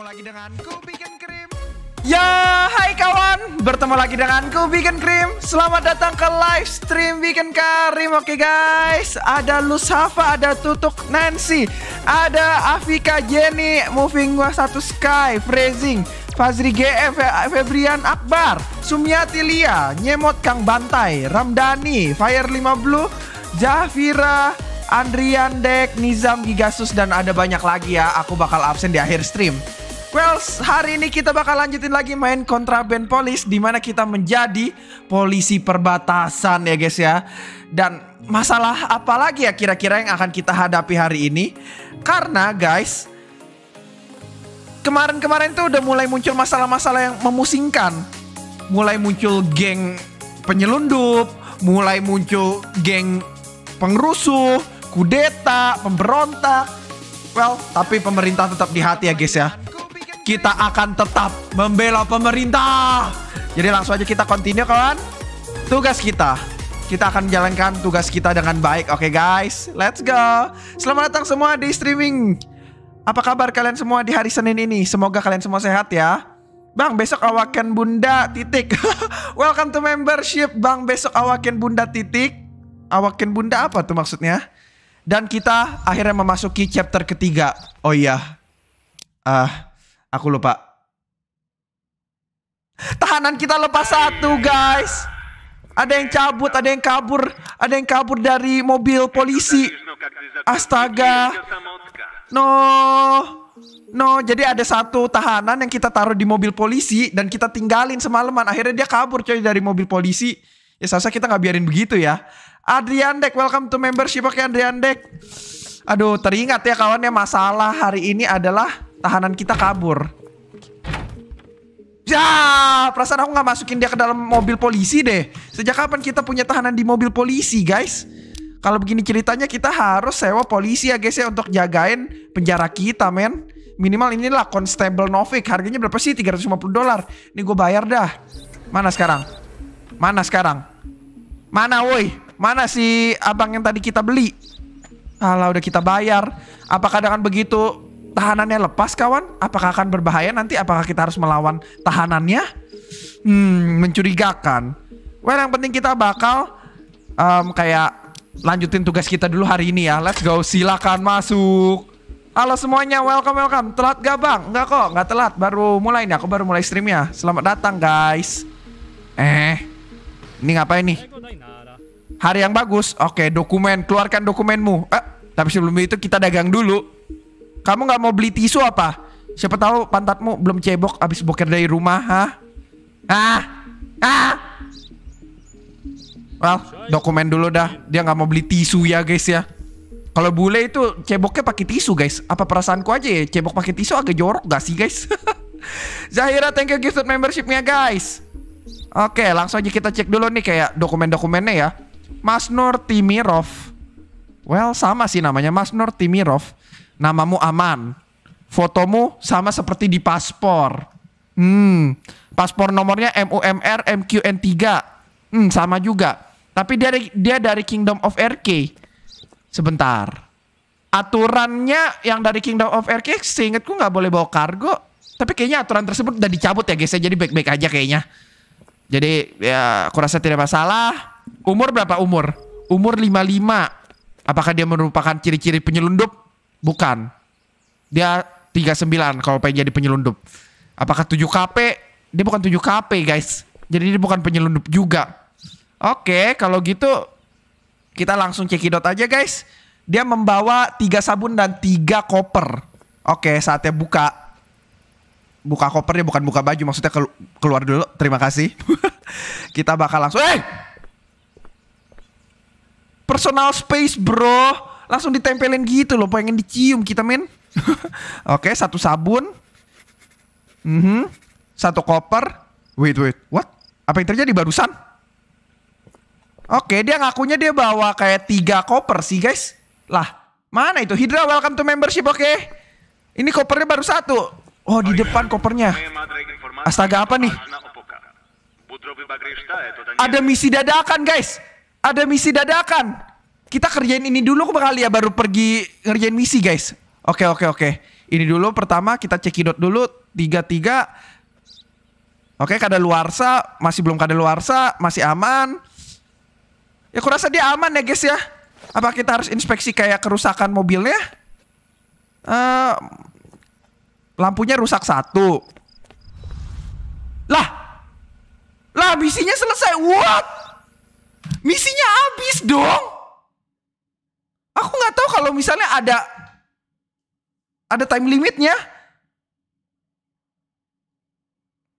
bertemu lagi dengan Kubikin Krim. Ya, hai kawan, bertemu lagi dengan Kubikin Krim. Selamat datang ke live stream Bikin Karim. Oke guys, ada Lusafa, ada Tutuk Nancy, ada Afika Jenny, Moving Gua Satu Sky, Freezing, Fazri GF, Febrian Akbar, Sumiati Lia, Nyemot Kang Bantai, Ramdhani, Fire 5 Blue, Jafira, Andrian Dek, Nizam Gigasus dan ada banyak lagi ya. Aku bakal absen di akhir stream. Well, hari ini kita bakal lanjutin lagi main kontra band polis di mana kita menjadi polisi perbatasan ya guys ya. Dan masalah apa lagi ya kira-kira yang akan kita hadapi hari ini? Karena guys, kemarin-kemarin tuh udah mulai muncul masalah-masalah yang memusingkan. Mulai muncul geng penyelundup, mulai muncul geng pengrusuh kudeta, pemberontak. Well, tapi pemerintah tetap di hati ya guys ya kita akan tetap membela pemerintah. Jadi langsung aja kita continue kawan. Tugas kita. Kita akan menjalankan tugas kita dengan baik. Oke okay, guys, let's go. Selamat datang semua di streaming. Apa kabar kalian semua di hari Senin ini? Semoga kalian semua sehat ya. Bang, besok awaken bunda titik. Welcome to membership. Bang, besok awaken bunda titik. Awaken bunda apa tuh maksudnya? Dan kita akhirnya memasuki chapter ketiga. Oh iya. Ah. Uh, Aku lupa. Tahanan kita lepas satu, guys. Ada yang cabut, ada yang kabur, ada yang kabur dari mobil polisi. Astaga. No. No, jadi ada satu tahanan yang kita taruh di mobil polisi dan kita tinggalin semalaman. Akhirnya dia kabur coy dari mobil polisi. Ya sasa kita nggak biarin begitu ya. Adrian Dek, welcome to membership. Oke Adrian Dek. Aduh, teringat ya kawan ya masalah hari ini adalah tahanan kita kabur. Ya, perasaan aku nggak masukin dia ke dalam mobil polisi deh. Sejak kapan kita punya tahanan di mobil polisi, guys? Kalau begini ceritanya kita harus sewa polisi ya guys ya untuk jagain penjara kita, men. Minimal inilah Constable Novik. Harganya berapa sih? 350 dolar. Ini gue bayar dah. Mana sekarang? Mana sekarang? Mana woi? Mana si abang yang tadi kita beli? Alah udah kita bayar. Apakah dengan begitu tahanannya lepas kawan, apakah akan berbahaya nanti? Apakah kita harus melawan tahanannya? Hmm, mencurigakan. Well, yang penting kita bakal um, kayak lanjutin tugas kita dulu hari ini ya. Let's go, silakan masuk. Halo semuanya, welcome welcome. Telat gak bang? Enggak kok, nggak telat. Baru mulai nih, aku baru mulai streamnya. Selamat datang guys. Eh, ini ngapain nih? Hari yang bagus. Oke, dokumen. Keluarkan dokumenmu. Eh, tapi sebelum itu kita dagang dulu. Kamu nggak mau beli tisu apa? Siapa tahu pantatmu belum cebok abis boker dari rumah, ha? Ah, ah. Well, dokumen dulu dah. Dia nggak mau beli tisu ya, guys ya. Kalau bule itu ceboknya pakai tisu, guys. Apa perasaanku aja ya? Cebok pakai tisu agak jorok gak sih, guys? Zahira, thank you gifted membershipnya, guys. Oke, langsung aja kita cek dulu nih kayak dokumen-dokumennya ya. Mas Nur Timirov. Well, sama sih namanya Mas Nur Timirov namamu aman. Fotomu sama seperti di paspor. Hmm, paspor nomornya MUMR MQN3. Hmm, sama juga. Tapi dia dari, dia dari Kingdom of RK. Sebentar. Aturannya yang dari Kingdom of RK seingatku nggak boleh bawa kargo. Tapi kayaknya aturan tersebut udah dicabut ya guys ya. Jadi baik-baik aja kayaknya. Jadi ya aku rasa tidak masalah. Umur berapa umur? Umur 55. Apakah dia merupakan ciri-ciri penyelundup? Bukan. Dia 39 kalau pengen jadi penyelundup. Apakah 7 KP? Dia bukan 7 KP, guys. Jadi dia bukan penyelundup juga. Oke, kalau gitu kita langsung cekidot aja, guys. Dia membawa 3 sabun dan 3 koper. Oke, saatnya buka. Buka kopernya bukan buka baju, maksudnya kelu keluar dulu. Terima kasih. kita bakal langsung. Eh! Hey! Personal space, bro langsung ditempelin gitu loh pengen dicium kita men oke satu sabun mm -hmm. satu koper wait wait what apa yang terjadi barusan oke dia ngakunya dia bawa kayak tiga koper sih guys lah mana itu Hydra welcome to membership oke okay? ini kopernya baru satu oh di oh, iya. depan kopernya astaga apa nih ya, ada misi dadakan guys ada misi dadakan kita kerjain ini dulu kali ya baru pergi ngerjain misi guys. Oke oke oke. Ini dulu pertama kita cekidot dulu tiga tiga. Oke kada luarsa masih belum kada luarsa masih aman. Ya kurasa dia aman ya guys ya. Apa kita harus inspeksi kayak kerusakan mobilnya? Uh, lampunya rusak satu. Lah, lah misinya selesai. What? Misinya habis dong. Aku nggak tahu kalau misalnya ada ada time limitnya.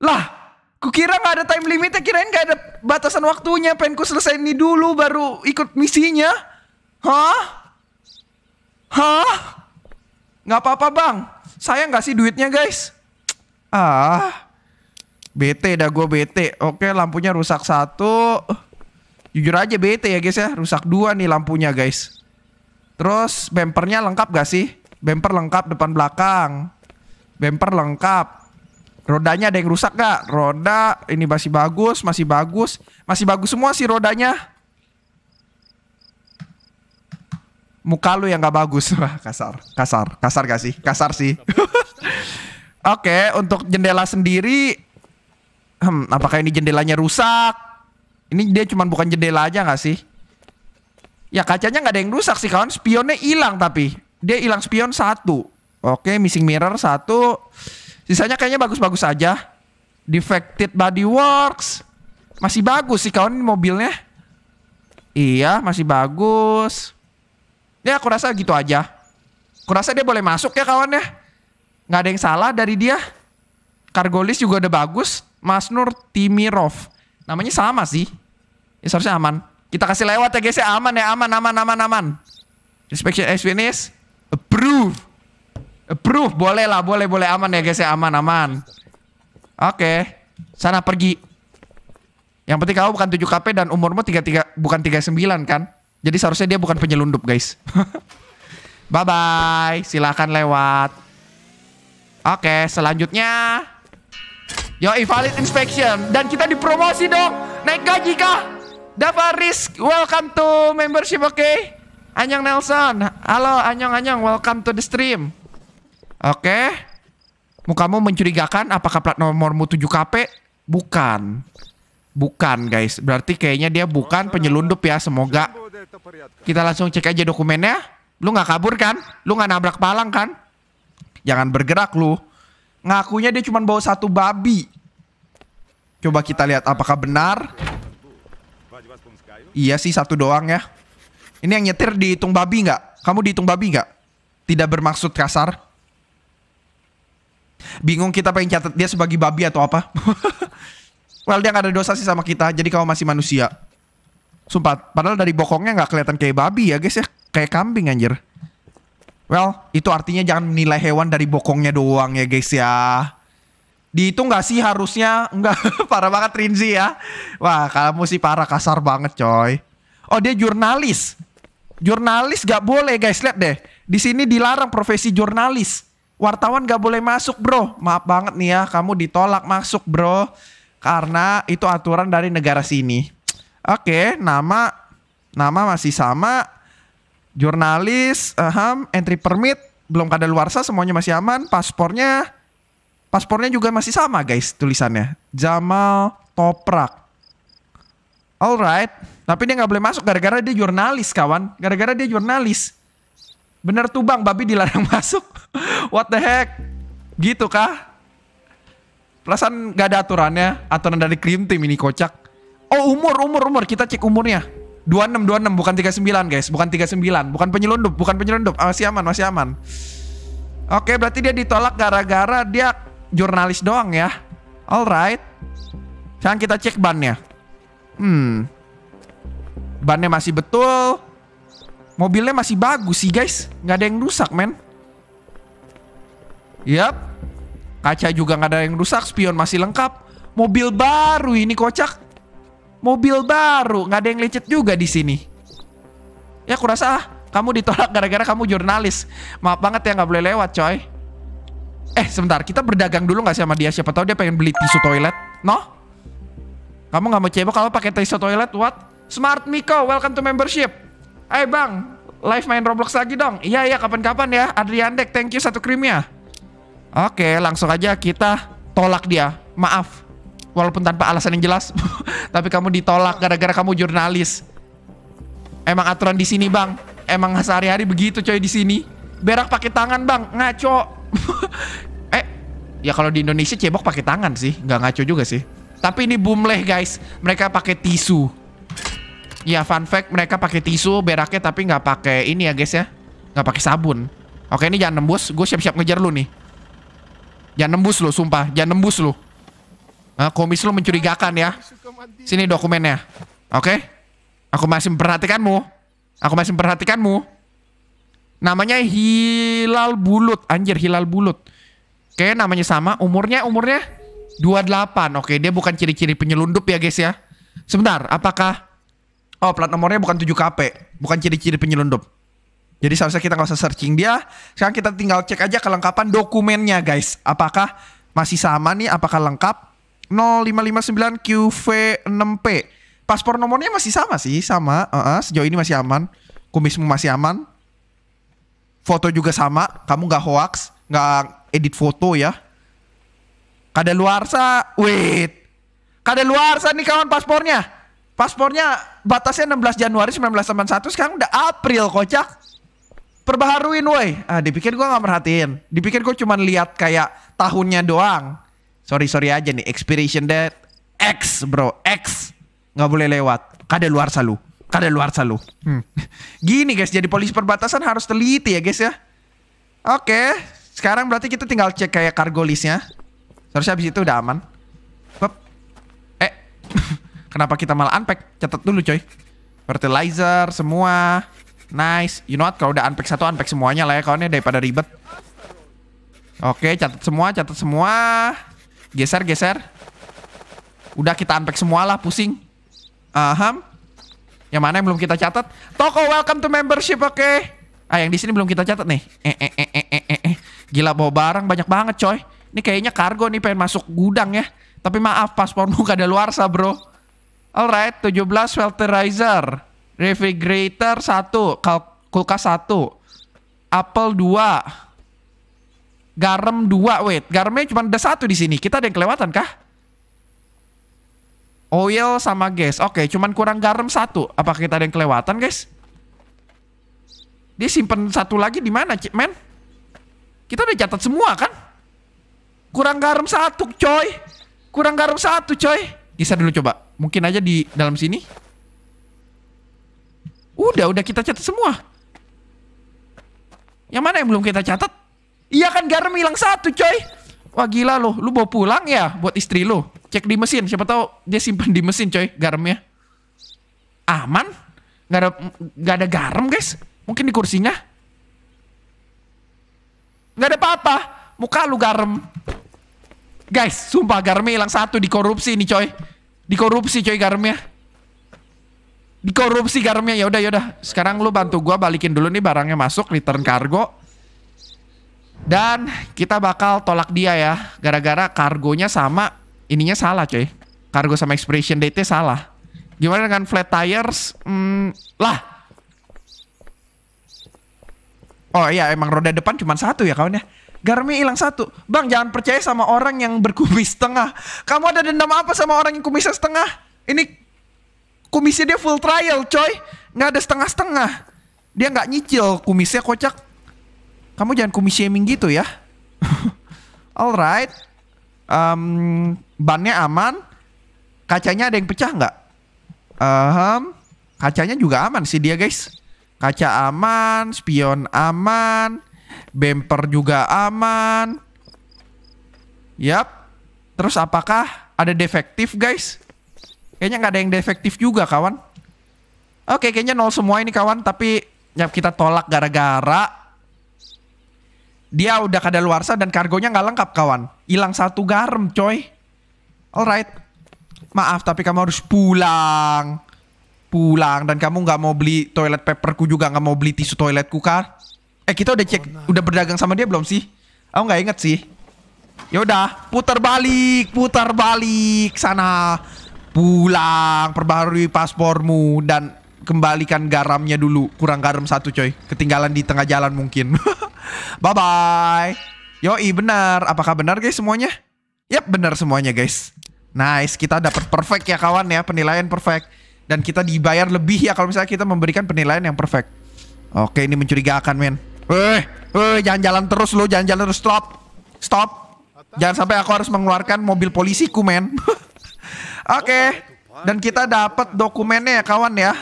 Lah, kira nggak ada time limitnya, kirain nggak ada batasan waktunya. Pengen ku selesai ini dulu, baru ikut misinya. Hah? Hah? Nggak apa-apa bang, saya nggak sih duitnya guys. Ah, bete dah gue bete. Oke, lampunya rusak satu. Jujur aja bete ya guys ya, rusak dua nih lampunya guys. Terus bempernya lengkap gak sih? Bumper lengkap depan belakang. Bemper lengkap. Rodanya ada yang rusak gak? Roda ini masih bagus, masih bagus. Masih bagus semua sih rodanya. Muka lu yang gak bagus. Wah, kasar. Kasar. Kasar gak sih? Kasar sih. Oke, okay, untuk jendela sendiri. Hmm, apakah ini jendelanya rusak? Ini dia cuma bukan jendela aja gak sih? Ya kacanya nggak ada yang rusak sih kawan. Spionnya hilang tapi dia hilang spion satu. Oke, missing mirror satu. Sisanya kayaknya bagus-bagus aja. Defected body works. Masih bagus sih kawan mobilnya. Iya, masih bagus. Ya aku rasa gitu aja. Aku rasa dia boleh masuk ya kawan ya. Nggak ada yang salah dari dia. Kargolis juga udah bagus. Masnur Timirov. Namanya sama sih. Ya seharusnya aman. Kita kasih lewat ya guys ya. Aman ya, aman, aman, aman, aman. Inspection is finished. Approve. Approve. Boleh lah, boleh, boleh. Aman ya guys ya. Aman, aman. Oke. Okay. Sana pergi. Yang penting kamu bukan 7 KP dan umurmu 33 bukan 39 kan? Jadi seharusnya dia bukan penyelundup, guys. bye bye. Silahkan lewat. Oke, okay, selanjutnya Yo, invalid inspection dan kita dipromosi dong. Naik gaji kah? Dava Risk, welcome to membership, oke? Okay? Anyang Nelson, halo Anyang-Anyang, welcome to the stream. Oke. Okay. Mukamu mencurigakan apakah plat nomormu 7KP? Bukan. Bukan guys, berarti kayaknya dia bukan penyelundup ya, semoga. Kita langsung cek aja dokumennya. Lu nggak kabur kan? Lu nggak nabrak palang kan? Jangan bergerak lu. Ngakunya dia cuma bawa satu babi. Coba kita lihat apakah benar. Iya sih satu doang ya. Ini yang nyetir dihitung babi nggak? Kamu dihitung babi nggak? Tidak bermaksud kasar. Bingung kita pengen catat dia sebagai babi atau apa? well dia nggak ada dosa sih sama kita, jadi kamu masih manusia. Sumpah, padahal dari bokongnya nggak kelihatan kayak babi ya guys ya, kayak kambing anjir. Well, itu artinya jangan menilai hewan dari bokongnya doang ya guys ya dihitung gak sih harusnya enggak parah banget Rinzi ya wah kamu sih parah kasar banget coy oh dia jurnalis jurnalis gak boleh guys lihat deh di sini dilarang profesi jurnalis wartawan gak boleh masuk bro maaf banget nih ya kamu ditolak masuk bro karena itu aturan dari negara sini oke nama nama masih sama jurnalis aham entry permit belum kada sah, semuanya masih aman paspornya Paspornya juga masih sama guys tulisannya. Jamal Toprak. Alright. Tapi dia nggak boleh masuk gara-gara dia jurnalis kawan. Gara-gara dia jurnalis. Bener tuh bang, babi dilarang masuk. What the heck? Gitu kah? Perasaan gak ada aturannya. Aturan dari Cream Team ini kocak. Oh umur, umur, umur. Kita cek umurnya. 26, 26. Bukan 39 guys. Bukan 39. Bukan penyelundup. Bukan penyelundup. Masih aman, masih aman. Oke, berarti dia ditolak gara-gara dia jurnalis doang ya. Alright. Sekarang kita cek bannya. Hmm. Bannya masih betul. Mobilnya masih bagus sih guys. Nggak ada yang rusak men. Yap. Kaca juga nggak ada yang rusak. Spion masih lengkap. Mobil baru ini kocak. Mobil baru. Nggak ada yang lecet juga di sini. Ya kurasa ah, kamu ditolak gara-gara kamu jurnalis. Maaf banget ya nggak boleh lewat coy. Eh sebentar kita berdagang dulu gak sih sama dia Siapa tahu dia pengen beli tisu toilet No? Kamu gak mau cebok kalau pakai tisu toilet What? Smart Miko welcome to membership Hai eh, hey, bang Live main Roblox lagi dong Iya iya kapan-kapan ya Adriandek thank you satu krimnya Oke langsung aja kita tolak dia Maaf Walaupun tanpa alasan yang jelas Tapi kamu ditolak gara-gara kamu jurnalis Emang aturan di sini bang Emang sehari-hari begitu coy di sini Berak pakai tangan bang Ngaco eh, ya kalau di Indonesia cebok pakai tangan sih, nggak ngaco juga sih. Tapi ini bumleh guys, mereka pakai tisu. Ya fun fact, mereka pakai tisu beraknya tapi nggak pakai ini ya guys ya, nggak pakai sabun. Oke ini jangan nembus, gue siap-siap ngejar lu nih. Jangan nembus lo, sumpah, jangan nembus lo. Nah, komis lo mencurigakan ya. Sini dokumennya, oke? Aku masih memperhatikanmu. Aku masih memperhatikanmu. Namanya Hilal Bulut. Anjir Hilal Bulut. Oke, namanya sama. Umurnya umurnya 28. Oke, dia bukan ciri-ciri penyelundup ya, guys ya. Sebentar, apakah Oh, plat nomornya bukan 7KP, bukan ciri-ciri penyelundup. Jadi seharusnya kita gak usah searching dia. Sekarang kita tinggal cek aja kelengkapan dokumennya, guys. Apakah masih sama nih? Apakah lengkap? 0559QV6P. Paspor nomornya masih sama sih, sama. Uh -uh, sejauh ini masih aman. Kumismu masih aman foto juga sama kamu nggak hoax nggak edit foto ya kada luar sa, wait kada luar sa nih kawan paspornya paspornya batasnya 16 Januari 1981 sekarang udah April kocak perbaharuin woi ah dipikir gua nggak merhatiin dipikir gua cuman lihat kayak tahunnya doang sorry sorry aja nih expiration date X bro X nggak boleh lewat kada luar salu luar selalu. Hmm. Gini guys, jadi polisi perbatasan harus teliti ya guys ya. Oke, sekarang berarti kita tinggal cek kayak kargo listnya. Seharusnya habis itu udah aman. Bep. Eh, kenapa kita malah unpack? Catat dulu coy. Fertilizer, semua. Nice. You know what, kalau udah unpack satu, unpack semuanya lah ya kawannya daripada ribet. Oke, catat semua, catat semua. Geser, geser. Udah kita unpack semua lah, pusing. Aham. Uh -huh. Yang mana yang belum kita catat? Toko welcome to membership, oke. Okay? Ah, yang di sini belum kita catat nih. Eh, eh, eh, eh, eh, eh, eh. Gila bawa barang banyak banget, coy. Ini kayaknya kargo nih pengen masuk gudang ya. Tapi maaf, paspormu gak ada luar sa bro. Alright, 17 welterizer. Refrigerator 1, kulkas 1. Apple 2. Garam 2, wait. Garamnya cuma ada satu di sini. Kita ada yang kelewatan kah? Oil sama gas. Oke, okay, cuman kurang garam satu. Apa kita ada yang kelewatan, guys? Dia simpen satu lagi di mana, Cik Men? Kita udah catat semua kan? Kurang garam satu, coy. Kurang garam satu, coy. Bisa dulu coba. Mungkin aja di dalam sini. Udah, udah kita catat semua. Yang mana yang belum kita catat? Iya kan garam hilang satu, coy. Wah gila loh, lu bawa pulang ya buat istri lo cek di mesin siapa tahu dia simpan di mesin coy garamnya aman nggak ada nggak ada garam guys mungkin di kursinya nggak ada apa-apa muka lu garam guys sumpah garamnya hilang satu dikorupsi nih coy dikorupsi coy garamnya dikorupsi garamnya ya udah ya udah sekarang lu bantu gua balikin dulu nih barangnya masuk return cargo dan kita bakal tolak dia ya gara-gara kargonya sama ininya salah coy. kargo sama expiration date salah. Gimana dengan flat tires? Hmm, lah. Oh iya emang roda depan cuma satu ya kawan ya. Garmi hilang satu. Bang, jangan percaya sama orang yang berkumis setengah. Kamu ada dendam apa sama orang yang kumisnya setengah? Ini kumisnya dia full trial, coy. Nggak ada setengah-setengah. Dia nggak nyicil, kumisnya kocak. Kamu jangan kumis shaming gitu ya. Alright um, bannya aman, kacanya ada yang pecah nggak? Um, kacanya juga aman sih dia guys. Kaca aman, spion aman, bumper juga aman. Yap. Terus apakah ada defektif guys? Kayaknya nggak ada yang defektif juga kawan. Oke kayaknya nol semua ini kawan tapi ya kita tolak gara-gara dia udah kada kadaluarsa dan kargonya nggak lengkap kawan. Hilang satu garam coy. Alright. Maaf tapi kamu harus pulang. Pulang dan kamu nggak mau beli toilet paperku juga nggak mau beli tisu toiletku kan? Eh kita udah cek, oh, nah. udah berdagang sama dia belum sih? Aku nggak inget sih. Yaudah, putar balik, putar balik sana. Pulang, perbaharui paspormu dan kembalikan garamnya dulu. Kurang garam satu coy, ketinggalan di tengah jalan mungkin. Bye bye. Yoi benar. Apakah benar guys semuanya? Yap benar semuanya guys. Nice. Kita dapat perfect ya kawan ya. Penilaian perfect. Dan kita dibayar lebih ya kalau misalnya kita memberikan penilaian yang perfect. Oke ini mencurigakan men. Eh, eh jangan jalan terus lo, jangan jalan terus stop. Stop. Jangan sampai aku harus mengeluarkan mobil polisiku men. Oke. Dan kita dapat dokumennya ya kawan ya.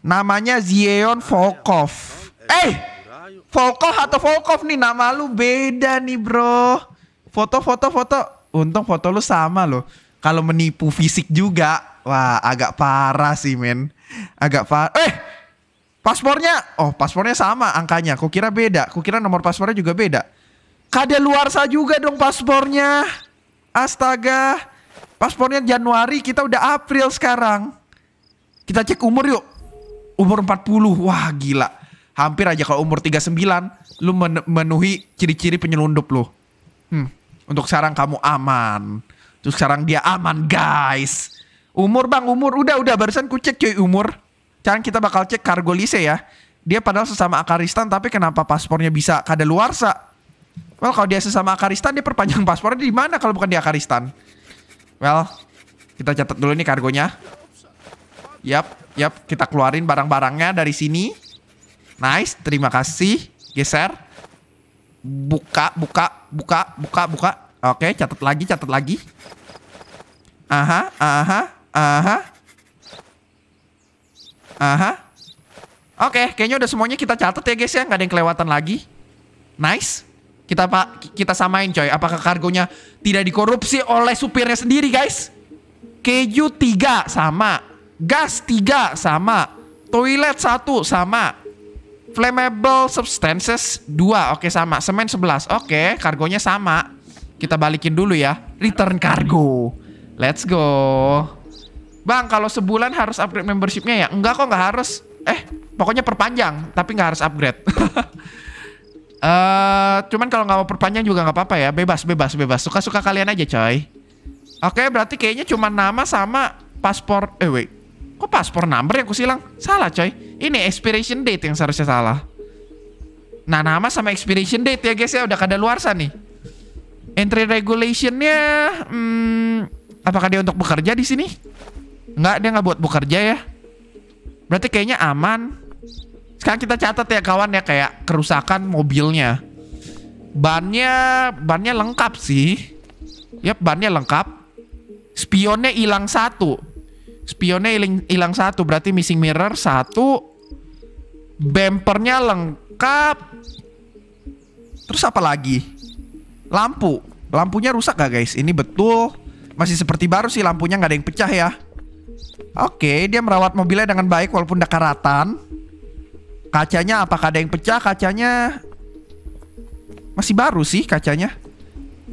Namanya Zion Volkov. Eh! Hey! Volkov atau Volkov nih nama lu beda nih bro. Foto foto foto. Untung foto lu sama loh. Kalau menipu fisik juga, wah agak parah sih men. Agak parah. Eh, paspornya, oh paspornya sama angkanya. Kukira kira beda? Kukira kira nomor paspornya juga beda? Kada luar sah juga dong paspornya. Astaga. Paspornya Januari, kita udah April sekarang. Kita cek umur yuk. Umur 40. Wah, gila hampir aja kalau umur 39 lu memenuhi ciri-ciri penyelundup lu. Hmm. Untuk sekarang kamu aman. Terus sekarang dia aman, guys. Umur bang, umur. Udah, udah. Barusan ku cek cuy umur. Sekarang kita bakal cek kargo lise ya. Dia padahal sesama Akaristan, tapi kenapa paspornya bisa kada luar sa? Well, kalau dia sesama Akaristan, dia perpanjang paspornya di mana kalau bukan di Akaristan? Well, kita catat dulu nih kargonya. Yap, yap. Kita keluarin barang-barangnya dari sini. Nice, terima kasih. Geser. Buka, buka, buka, buka, buka. Oke, catat lagi, catat lagi. Aha, aha, aha. Aha. Oke, kayaknya udah semuanya kita catat ya guys ya, nggak ada yang kelewatan lagi. Nice. Kita pak kita samain coy, apakah kargonya tidak dikorupsi oleh supirnya sendiri guys? Keju 3 sama, gas 3 sama, toilet 1 sama, Flammable substances 2. Oke, sama. Semen 11. Oke, kargonya sama. Kita balikin dulu ya. Return cargo. Let's go. Bang, kalau sebulan harus upgrade membershipnya ya? Enggak kok, nggak harus. Eh, pokoknya perpanjang. Tapi nggak harus upgrade. uh, cuman kalau nggak mau perpanjang juga nggak apa-apa ya. Bebas, bebas, bebas. Suka-suka kalian aja, coy. Oke, berarti kayaknya cuma nama sama paspor. Eh, wait. Kok paspor number yang aku silang? Salah coy. Ini expiration date yang seharusnya salah. Nah nama sama expiration date ya guys ya udah kada luar nih. Entry regulationnya, hmm, apakah dia untuk bekerja di sini? Enggak, dia nggak buat bekerja ya. Berarti kayaknya aman. Sekarang kita catat ya kawan ya kayak kerusakan mobilnya. Bannya, bannya lengkap sih. Yap, bannya lengkap. Spionnya hilang satu. Spionnya hilang satu, berarti missing mirror satu. Bempernya lengkap. Terus apa lagi? Lampu. Lampunya rusak gak guys? Ini betul. Masih seperti baru sih lampunya nggak ada yang pecah ya. Oke, dia merawat mobilnya dengan baik walaupun udah karatan. Kacanya apakah ada yang pecah? Kacanya masih baru sih kacanya.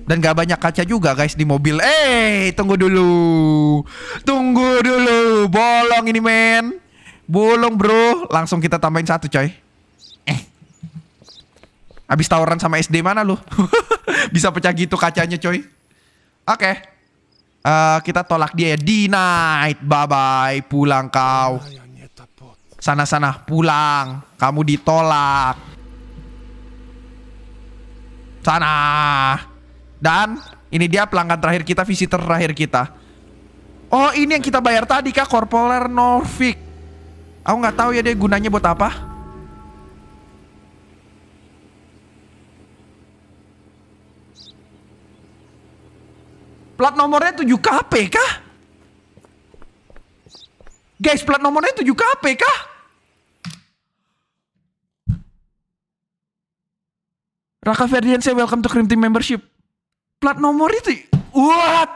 Dan gak banyak kaca juga guys di mobil. Eh, hey, tunggu dulu. Tunggu dulu. Bolong ini men. Bolong bro. Langsung kita tambahin satu coy. Eh. Abis tawuran sama SD mana lu? Bisa pecah gitu kacanya coy. Oke. Okay. Uh, eh, kita tolak dia ya. Denied. Bye-bye. Pulang kau. Sana-sana. Pulang. Kamu ditolak. Sana. Dan ini dia pelanggan terakhir kita, visitor terakhir kita. Oh, ini yang kita bayar tadi kak, Corporal Norvik. Aku nggak tahu ya dia gunanya buat apa. Plat nomornya 7 KP kah? Guys, plat nomornya 7 KP kah? Raka Ferdian saya welcome to cream Team membership. Plat nomor itu, what?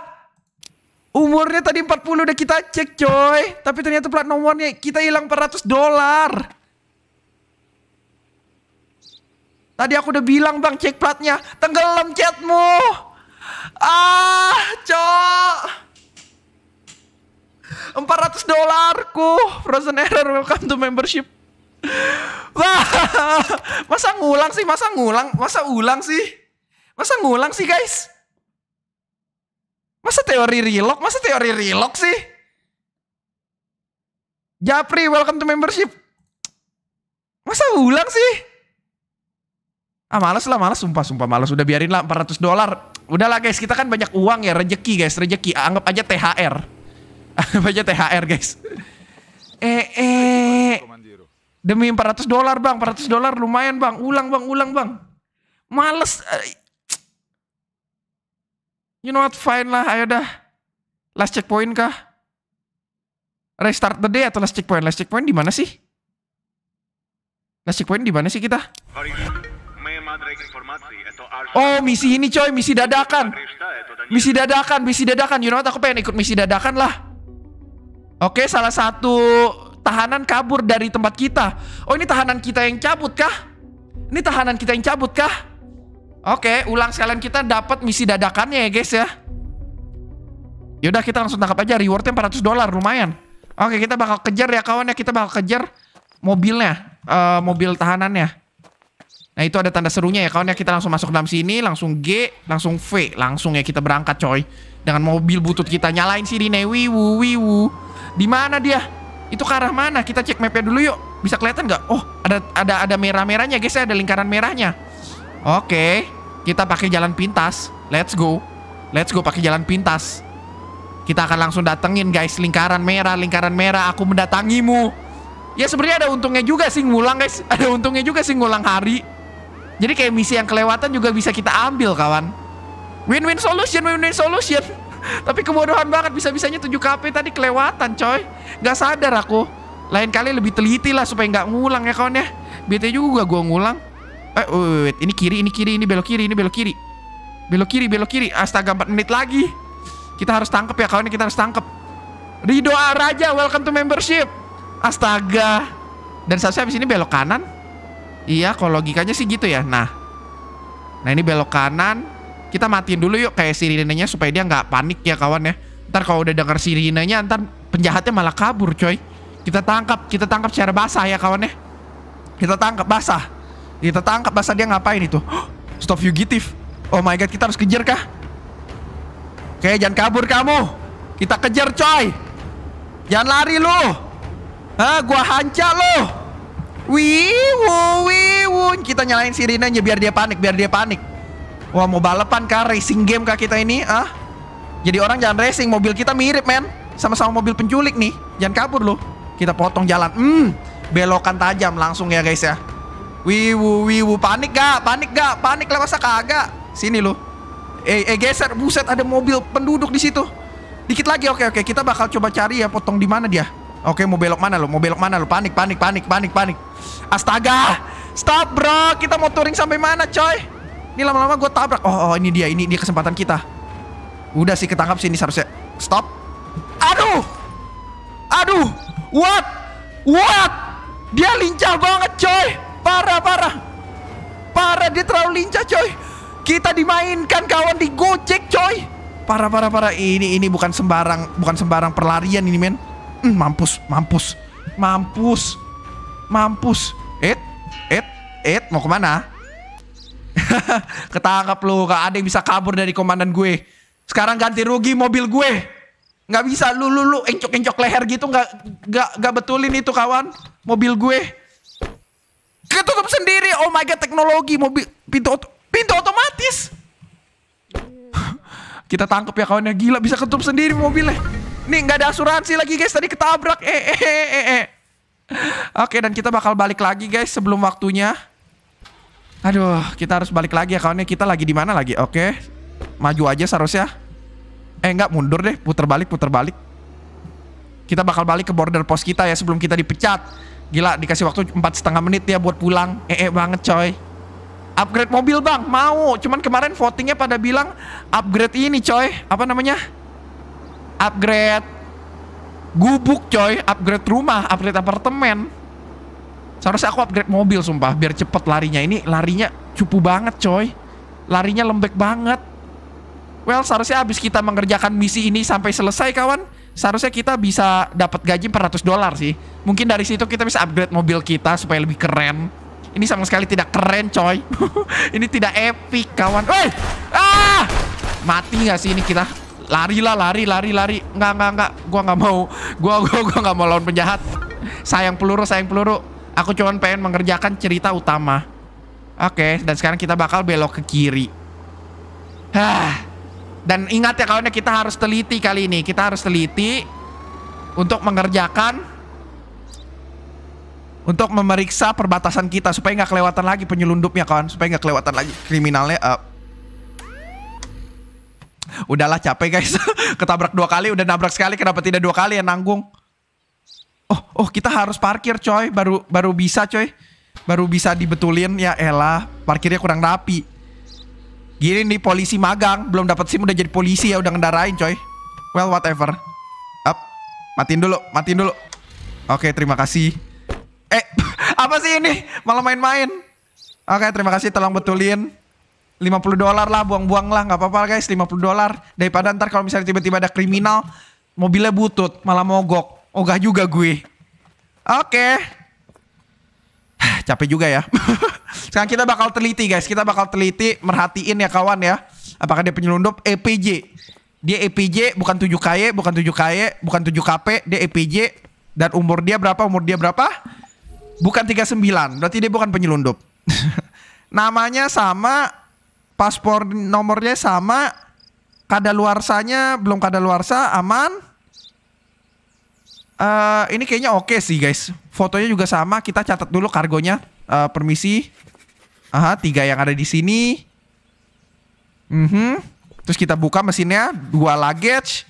Umurnya tadi 40 udah kita cek coy. Tapi ternyata plat nomornya kita hilang 400 dolar. Tadi aku udah bilang bang cek platnya. Tenggelam chatmu. Ah cok. 400 dolarku frozen error welcome to membership wah masa ngulang sih masa ngulang masa ulang sih Masa ngulang sih guys? Masa teori relock Masa teori relock sih? Japri, welcome to membership. Masa ulang sih? Ah males lah, males. Sumpah, sumpah males. Udah biarin lah 400 dolar. Udahlah guys, kita kan banyak uang ya. Rejeki guys, rejeki. Ah, anggap aja THR. Anggap aja THR guys. Eh, eh. Demi 400 dolar bang, 400 dolar lumayan bang. Ulang bang, ulang bang. Males. Eh, you know what, fine lah, ayo dah. Last checkpoint kah? Restart the day atau last checkpoint? Last checkpoint di mana sih? Last checkpoint di mana sih kita? Oh, misi ini coy, misi dadakan. Misi dadakan, misi dadakan. You know what, aku pengen ikut misi dadakan lah. Oke, salah satu tahanan kabur dari tempat kita. Oh, ini tahanan kita yang cabut kah? Ini tahanan kita yang cabut kah? Oke, ulang sekalian kita dapat misi dadakannya ya guys ya. Yaudah kita langsung tangkap aja rewardnya 400 dolar lumayan. Oke kita bakal kejar ya kawan ya kita bakal kejar mobilnya, uh, mobil tahanannya. Nah itu ada tanda serunya ya kawan ya kita langsung masuk dalam sini langsung G langsung V langsung ya kita berangkat coy dengan mobil butut kita nyalain sini nih wiwu wu. di mana dia itu ke arah mana kita cek mapnya dulu yuk bisa kelihatan nggak oh ada ada ada merah merahnya guys ya ada lingkaran merahnya Oke, kita pakai jalan pintas. Let's go. Let's go pakai jalan pintas. Kita akan langsung datengin guys lingkaran merah, lingkaran merah aku mendatangimu. Ya sebenarnya ada untungnya juga sih ngulang guys. Ada untungnya juga sih ngulang hari. Jadi kayak misi yang kelewatan juga bisa kita ambil kawan. Win-win solution, win-win solution. Tapi kebodohan banget bisa-bisanya 7 KP tadi kelewatan coy. Gak sadar aku. Lain kali lebih teliti lah supaya nggak ngulang ya kawan ya. Bete juga gua ngulang. Eh, wait, wait, ini kiri, ini kiri, ini belok kiri, ini belok kiri. Belok kiri, belok kiri. Astaga, 4 menit lagi. Kita harus tangkap ya, kawan. Kita harus tangkap. Rido Raja, welcome to membership. Astaga. Dan saya habis ini belok kanan. Iya, kalau logikanya sih gitu ya. Nah. Nah, ini belok kanan. Kita matiin dulu yuk kayak sirinenya supaya dia nggak panik ya, kawan ya. Ntar kalau udah denger sirinenya, ntar penjahatnya malah kabur, coy. Kita tangkap, kita tangkap secara basah ya, kawan ya. Kita tangkap basah. Kita tangkap masa dia ngapain itu. Stop fugitive. Oh my god, kita harus kejar kah? Oke, jangan kabur kamu. Kita kejar, coy. Jangan lari lu. Hah, gua hancur lu. Wiwu, wiwu. Kita nyalain sirine biar dia panik, biar dia panik. Wah, mau balapan kah? Racing game kah kita ini? Ah? Jadi orang jangan racing, mobil kita mirip, men. Sama-sama mobil penculik nih. Jangan kabur lu. Kita potong jalan. Hmm, belokan tajam langsung ya, guys ya. Wiwu, wiwu, panik gak? Panik gak? Panik lah masa kagak? Sini lo. Eh, eh geser, buset ada mobil penduduk di situ. Dikit lagi, oke oke, kita bakal coba cari ya potong di mana dia. Oke, mau belok mana lo? Mau belok mana lo? Panik, panik, panik, panik, panik. Astaga, stop bro, kita mau touring sampai mana coy? Ini lama-lama gue tabrak. Oh, oh, ini dia, ini dia kesempatan kita. Udah sih ketangkap sini seharusnya. Stop. Aduh, aduh, what, what? Dia lincah banget coy. Parah, parah. Parah, dia terlalu lincah, coy. Kita dimainkan kawan di Gojek, coy. Parah, parah, parah. Ini ini bukan sembarang bukan sembarang perlarian ini, men. Mm, mampus, mampus. Mampus. Mampus. Eh, eh, eh, mau kemana? Ketangkap lu, gak ada yang bisa kabur dari komandan gue. Sekarang ganti rugi mobil gue. Nggak bisa lu lu lu encok-encok leher gitu nggak nggak nggak betulin itu kawan. Mobil gue ketutup sendiri. Oh my god, teknologi mobil pintu pintu otomatis. Kita tangkap ya kawannya gila bisa ketutup sendiri mobilnya. Nih nggak ada asuransi lagi guys tadi ketabrak. Eh eh eh eh. eh. Oke dan kita bakal balik lagi guys sebelum waktunya. Aduh, kita harus balik lagi ya kawannya. Kita lagi di mana lagi? Oke. Maju aja seharusnya. Eh nggak mundur deh, putar balik, putar balik. Kita bakal balik ke border post kita ya sebelum kita dipecat. Gila dikasih waktu empat setengah menit ya buat pulang. Ee -e banget coy. Upgrade mobil bang, mau. Cuman kemarin votingnya pada bilang upgrade ini coy. Apa namanya? Upgrade gubuk coy. Upgrade rumah, upgrade apartemen. Seharusnya aku upgrade mobil sumpah biar cepet larinya. Ini larinya cupu banget coy. Larinya lembek banget. Well, seharusnya abis kita mengerjakan misi ini sampai selesai kawan, seharusnya kita bisa dapat gaji 400 dolar sih. Mungkin dari situ kita bisa upgrade mobil kita supaya lebih keren. Ini sama sekali tidak keren, coy. ini tidak epic, kawan. Woi! Ah! Mati nggak sih ini kita? Lari lah, lari, lari, lari. Nggak, nggak, nggak. Gua nggak mau. Gua, gua, gua nggak mau lawan penjahat. Sayang peluru, sayang peluru. Aku cuma pengen mengerjakan cerita utama. Oke, okay, dan sekarang kita bakal belok ke kiri. Hah. Dan ingat ya kawannya kita harus teliti kali ini. Kita harus teliti untuk mengerjakan untuk memeriksa perbatasan kita supaya nggak kelewatan lagi penyelundupnya kawan supaya nggak kelewatan lagi kriminalnya uh. udahlah capek guys ketabrak dua kali udah nabrak sekali kenapa tidak dua kali ya nanggung oh oh kita harus parkir coy baru baru bisa coy baru bisa dibetulin ya elah parkirnya kurang rapi gini nih polisi magang belum dapat sim udah jadi polisi ya udah ngendarain coy well whatever up matiin dulu matiin dulu oke terima kasih Eh, apa sih ini? Malah main-main. Oke, terima kasih tolong betulin. 50 dolar lah, buang-buang lah, nggak apa-apa guys, 50 dolar. Daripada ntar kalau misalnya tiba-tiba ada kriminal, mobilnya butut, malah mogok. Ogah juga gue. Oke. Capek juga ya. Sekarang kita bakal teliti guys, kita bakal teliti, merhatiin ya kawan ya. Apakah dia penyelundup EPJ? Dia EPJ bukan 7 KY, bukan 7 KY, bukan 7 KP, dia EPJ dan umur dia berapa? Umur dia berapa? Bukan 39, berarti dia bukan penyelundup. Namanya sama, paspor nomornya sama, kada luarsanya belum kada luarsa, aman. Uh, ini kayaknya oke okay sih guys. Fotonya juga sama, kita catat dulu kargonya. Uh, permisi. Aha, tiga yang ada di sini. Mm -hmm. Terus kita buka mesinnya, dua luggage.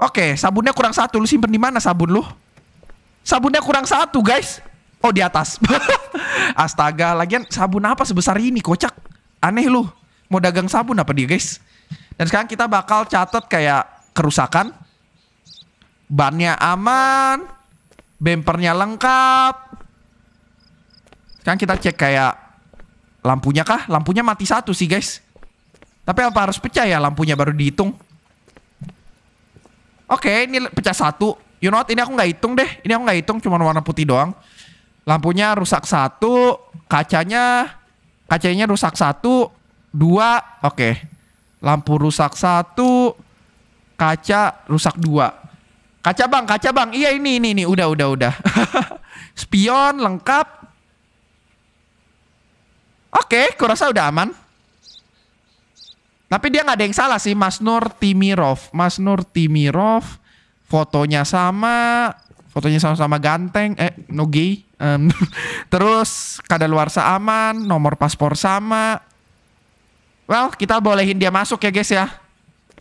Oke, okay, sabunnya kurang satu. Lu simpen di mana sabun lu? Sabunnya kurang satu guys. Oh di atas. Astaga, lagian sabun apa sebesar ini kocak? Aneh lu. Mau dagang sabun apa dia guys? Dan sekarang kita bakal catat kayak kerusakan. Bannya aman. Bempernya lengkap. Sekarang kita cek kayak lampunya kah? Lampunya mati satu sih guys. Tapi apa harus pecah ya lampunya baru dihitung? Oke, ini pecah satu you know what ini aku nggak hitung deh ini aku nggak hitung cuma warna putih doang lampunya rusak satu kacanya kacanya rusak satu dua oke okay. lampu rusak satu kaca rusak dua kaca bang kaca bang iya ini ini ini udah udah udah spion lengkap oke okay, kurasa udah aman tapi dia nggak ada yang salah sih Mas Nur Timirov Mas Nur Timirov fotonya sama fotonya sama-sama ganteng eh no gay um, terus kadaluarsa aman nomor paspor sama well kita bolehin dia masuk ya guys ya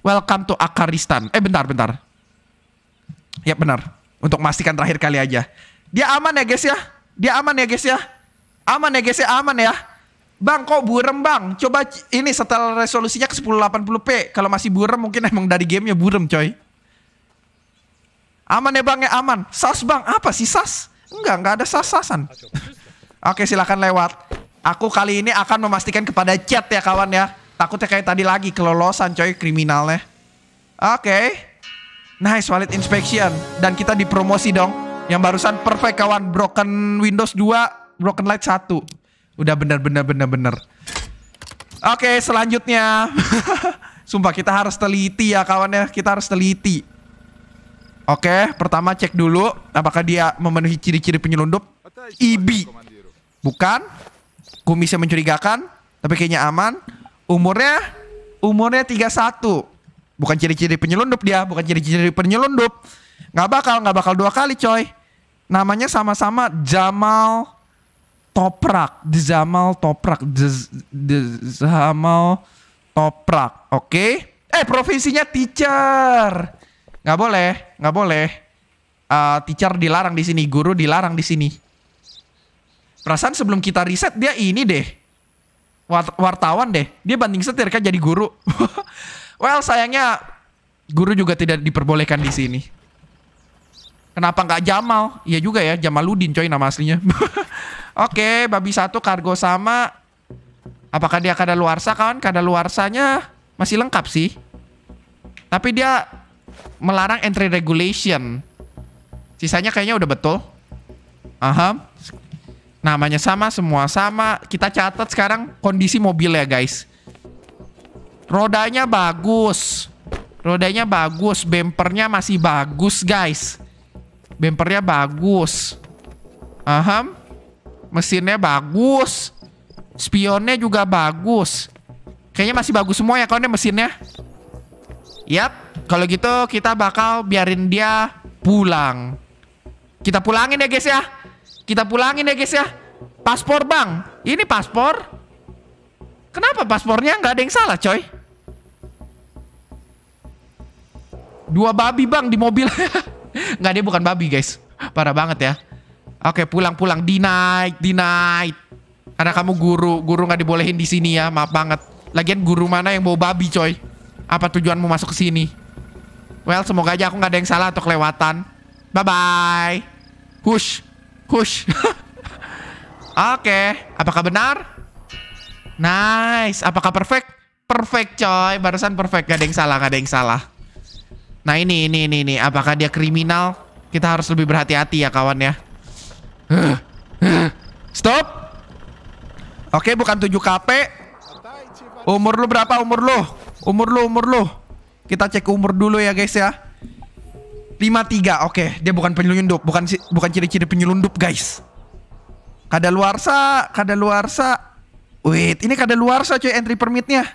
welcome to Akaristan eh bentar bentar ya benar untuk memastikan terakhir kali aja dia aman ya guys ya dia aman ya guys ya aman ya guys ya aman ya Bang kok burem bang? Coba ini setel resolusinya ke 1080p. Kalau masih burem mungkin emang dari gamenya burem coy. Aman ya bang ya aman. Sas bang apa sih sas? Enggak enggak ada sas sasan. Oke silahkan lewat. Aku kali ini akan memastikan kepada chat ya kawan ya. Takutnya kayak tadi lagi kelolosan coy kriminalnya. Oke. Okay. Nice valid inspection. Dan kita dipromosi dong. Yang barusan perfect kawan. Broken Windows 2. Broken Light 1. Udah bener bener bener bener. Oke okay, selanjutnya. Sumpah kita harus teliti ya kawan ya. Kita harus teliti. Oke, pertama cek dulu apakah dia memenuhi ciri-ciri penyelundup. Ibi. Bukan. Kumisnya mencurigakan, tapi kayaknya aman. Umurnya umurnya 31. Bukan ciri-ciri penyelundup dia, bukan ciri-ciri penyelundup. Nggak bakal, nggak bakal dua kali coy. Namanya sama-sama Jamal Toprak. Jamal Toprak. Jamal Toprak. Oke. Okay? Eh, profesinya teacher nggak boleh nggak boleh uh, teacher dilarang di sini guru dilarang di sini perasaan sebelum kita riset dia ini deh wartawan deh dia banting setir kan jadi guru well sayangnya guru juga tidak diperbolehkan di sini Kenapa nggak Jamal? Iya juga ya, Jamaludin coy nama aslinya. Oke, okay, babi satu kargo sama. Apakah dia kada luarsa kawan? Kada luarsanya masih lengkap sih. Tapi dia melarang entry regulation. Sisanya kayaknya udah betul. Aha. Namanya sama, semua sama. Kita catat sekarang kondisi mobil ya, guys. Rodanya bagus. Rodanya bagus, bempernya masih bagus, guys. Bempernya bagus. Aha. Mesinnya bagus. Spionnya juga bagus. Kayaknya masih bagus semua ya, kawannya mesinnya. Yap. Kalau gitu kita bakal biarin dia pulang. Kita pulangin ya guys ya. Kita pulangin ya guys ya. Paspor bang. Ini paspor. Kenapa paspornya nggak ada yang salah coy? Dua babi bang di mobil. nggak dia bukan babi guys. Parah banget ya. Oke pulang-pulang. Denied, denied. Karena kamu guru. Guru nggak dibolehin di sini ya. Maaf banget. Lagian guru mana yang bawa babi coy? Apa tujuanmu masuk ke sini? Well, semoga aja aku nggak ada yang salah atau kelewatan. Bye-bye. Hush. Hush. Oke, okay. apakah benar? Nice. Apakah perfect? Perfect, coy. Barusan perfect. Gak ada yang salah, gak ada yang salah. Nah, ini, ini, ini, ini. Apakah dia kriminal? Kita harus lebih berhati-hati ya, kawan ya. Stop. Oke, okay, bukan 7 KP. Umur lu berapa? Umur lu? Umur lu, umur lu. Kita cek umur dulu ya guys ya. 53. Oke, okay. dia bukan penyelundup, bukan bukan ciri-ciri penyelundup, guys. Kada kada luar luar sa. Wait, ini kada luar sa coy. entry permitnya.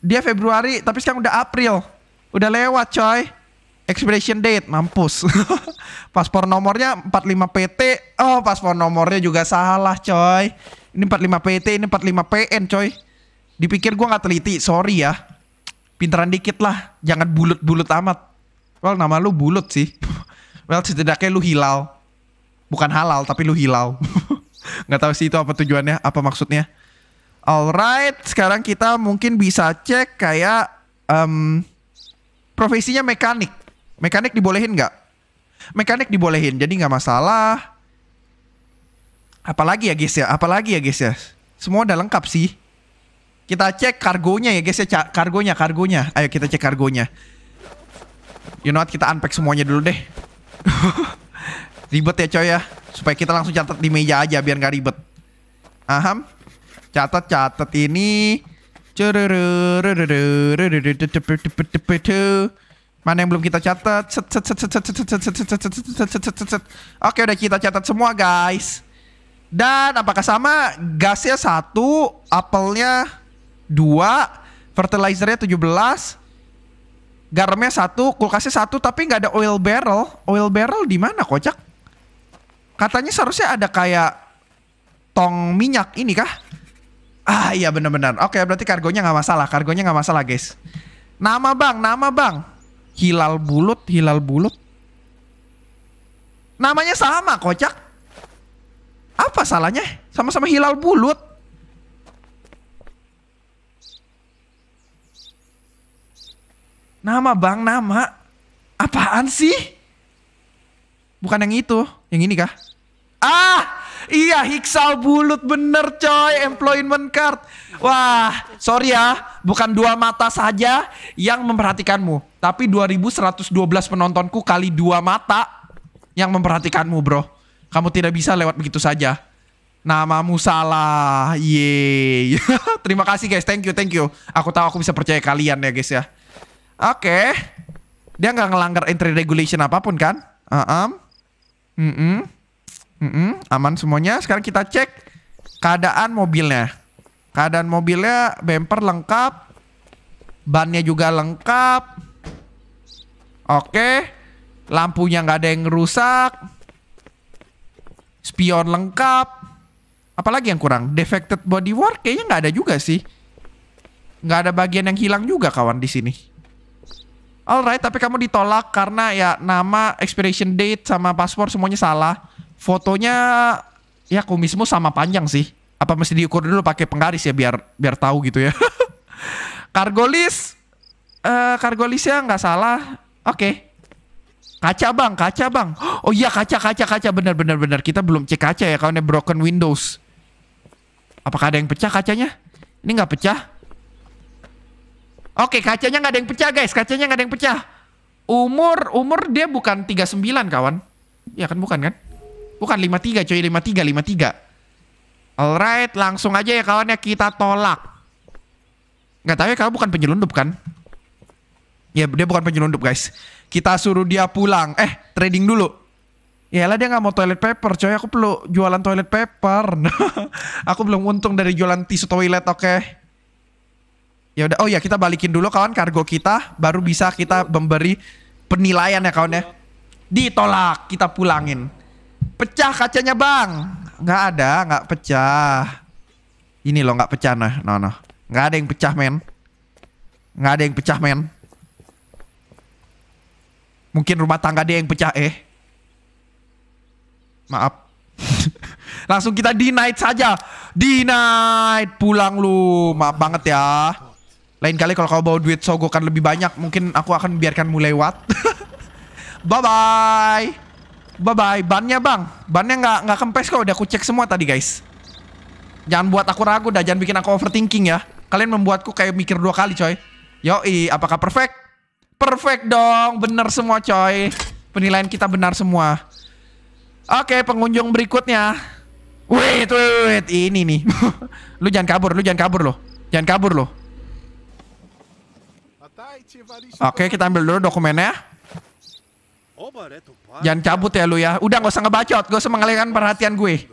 Dia Februari, tapi sekarang udah April. Udah lewat, coy. Expiration date, mampus. paspor nomornya 45 PT. Oh, paspor nomornya juga salah, coy. Ini 45 PT, ini 45 PN, coy. Dipikir gua nggak teliti, sorry ya pinteran dikit lah jangan bulut-bulut amat well nama lu bulut sih well setidaknya lu hilal bukan halal tapi lu hilal nggak tahu sih itu apa tujuannya apa maksudnya alright sekarang kita mungkin bisa cek kayak um, profesinya mekanik mekanik dibolehin nggak mekanik dibolehin jadi nggak masalah apalagi ya guys ya apalagi ya guys ya semua udah lengkap sih kita cek kargonya ya guys ya. Kargonya, kargonya. Ayo kita cek kargonya. You know what, kita unpack semuanya dulu deh. ribet ya coy ya. Supaya kita langsung catat di meja aja biar nggak ribet. Aham. Catat, catat ini. Mana yang belum kita catat? Oke udah kita catat semua guys. Dan apakah sama gasnya satu, apelnya 2, fertilizernya 17, garamnya satu, kulkasnya satu, tapi nggak ada oil barrel. Oil barrel di mana kocak? Katanya seharusnya ada kayak tong minyak ini kah? Ah iya bener-bener Oke berarti kargonya nggak masalah. Kargonya nggak masalah guys. Nama bang, nama bang. Hilal bulut, hilal bulut. Namanya sama kocak. Apa salahnya? Sama-sama hilal bulut. Nama bang, nama. Apaan sih? Bukan yang itu, yang ini kah? Ah, iya Hiksal Bulut bener coy, employment card. Wah, sorry ya, bukan dua mata saja yang memperhatikanmu. Tapi 2112 penontonku kali dua mata yang memperhatikanmu bro. Kamu tidak bisa lewat begitu saja. Namamu salah, yeay. Terima kasih guys, thank you, thank you. Aku tahu aku bisa percaya kalian ya guys ya. Oke. Okay. Dia nggak ngelanggar entry regulation apapun kan? Uh -um. Mm -mm. Mm -mm. Aman semuanya. Sekarang kita cek keadaan mobilnya. Keadaan mobilnya bumper lengkap. Bannya juga lengkap. Oke. Okay. Lampunya nggak ada yang rusak. Spion lengkap. Apalagi yang kurang? Defected bodywork kayaknya nggak ada juga sih. Nggak ada bagian yang hilang juga kawan di sini. Alright, tapi kamu ditolak karena ya nama, expiration date sama paspor semuanya salah. Fotonya ya kumismu sama panjang sih. Apa mesti diukur dulu pakai penggaris ya biar biar tahu gitu ya. Kargolis kargolis uh, eh, kargolisnya nggak salah. Oke. Okay. Kaca bang, kaca bang. Oh iya kaca, kaca, kaca. Bener, bener, bener. Kita belum cek kaca ya karena broken windows. Apakah ada yang pecah kacanya? Ini nggak pecah. Oke, kacanya nggak ada yang pecah, guys. Kacanya nggak ada yang pecah. Umur umur dia bukan 39, kawan. Ya kan bukan kan? Bukan 53, coy. 53, 53. Alright, langsung aja ya kawan ya kita tolak. Nggak tahu ya kalau bukan penyelundup kan? Ya, dia bukan penyelundup, guys. Kita suruh dia pulang. Eh, trading dulu. Yalah dia gak mau toilet paper, coy. Aku perlu jualan toilet paper. aku belum untung dari jualan tisu toilet, oke. Okay? Ya udah. Oh ya kita balikin dulu kawan kargo kita baru bisa kita memberi penilaian ya kawan ya. Ditolak, kita pulangin. Pecah kacanya, Bang. nggak ada, nggak pecah. Ini loh nggak pecah nah. No nah, no. Nah. Nggak ada yang pecah, men. nggak ada yang pecah, men. Mungkin rumah tangga dia yang pecah eh. Maaf. Langsung kita denied saja. Denied pulang lu. Maaf banget ya. Lain kali kalau kau bawa duit sogokan lebih banyak, mungkin aku akan biarkanmu lewat. Bye-bye. Bye-bye. Bannya bang. Bannya nggak nggak kempes kok. Udah aku cek semua tadi guys. Jangan buat aku ragu dah. Jangan bikin aku overthinking ya. Kalian membuatku kayak mikir dua kali coy. Yoi, apakah perfect? Perfect dong. Bener semua coy. Penilaian kita benar semua. Oke, pengunjung berikutnya. Wait, wait, wait. Ini nih. lu jangan kabur, lu jangan kabur loh. Jangan kabur loh. Oke, kita ambil dulu dokumennya. Jangan cabut ya lu ya. Udah gak usah ngebacot, gak usah mengalihkan perhatian gue.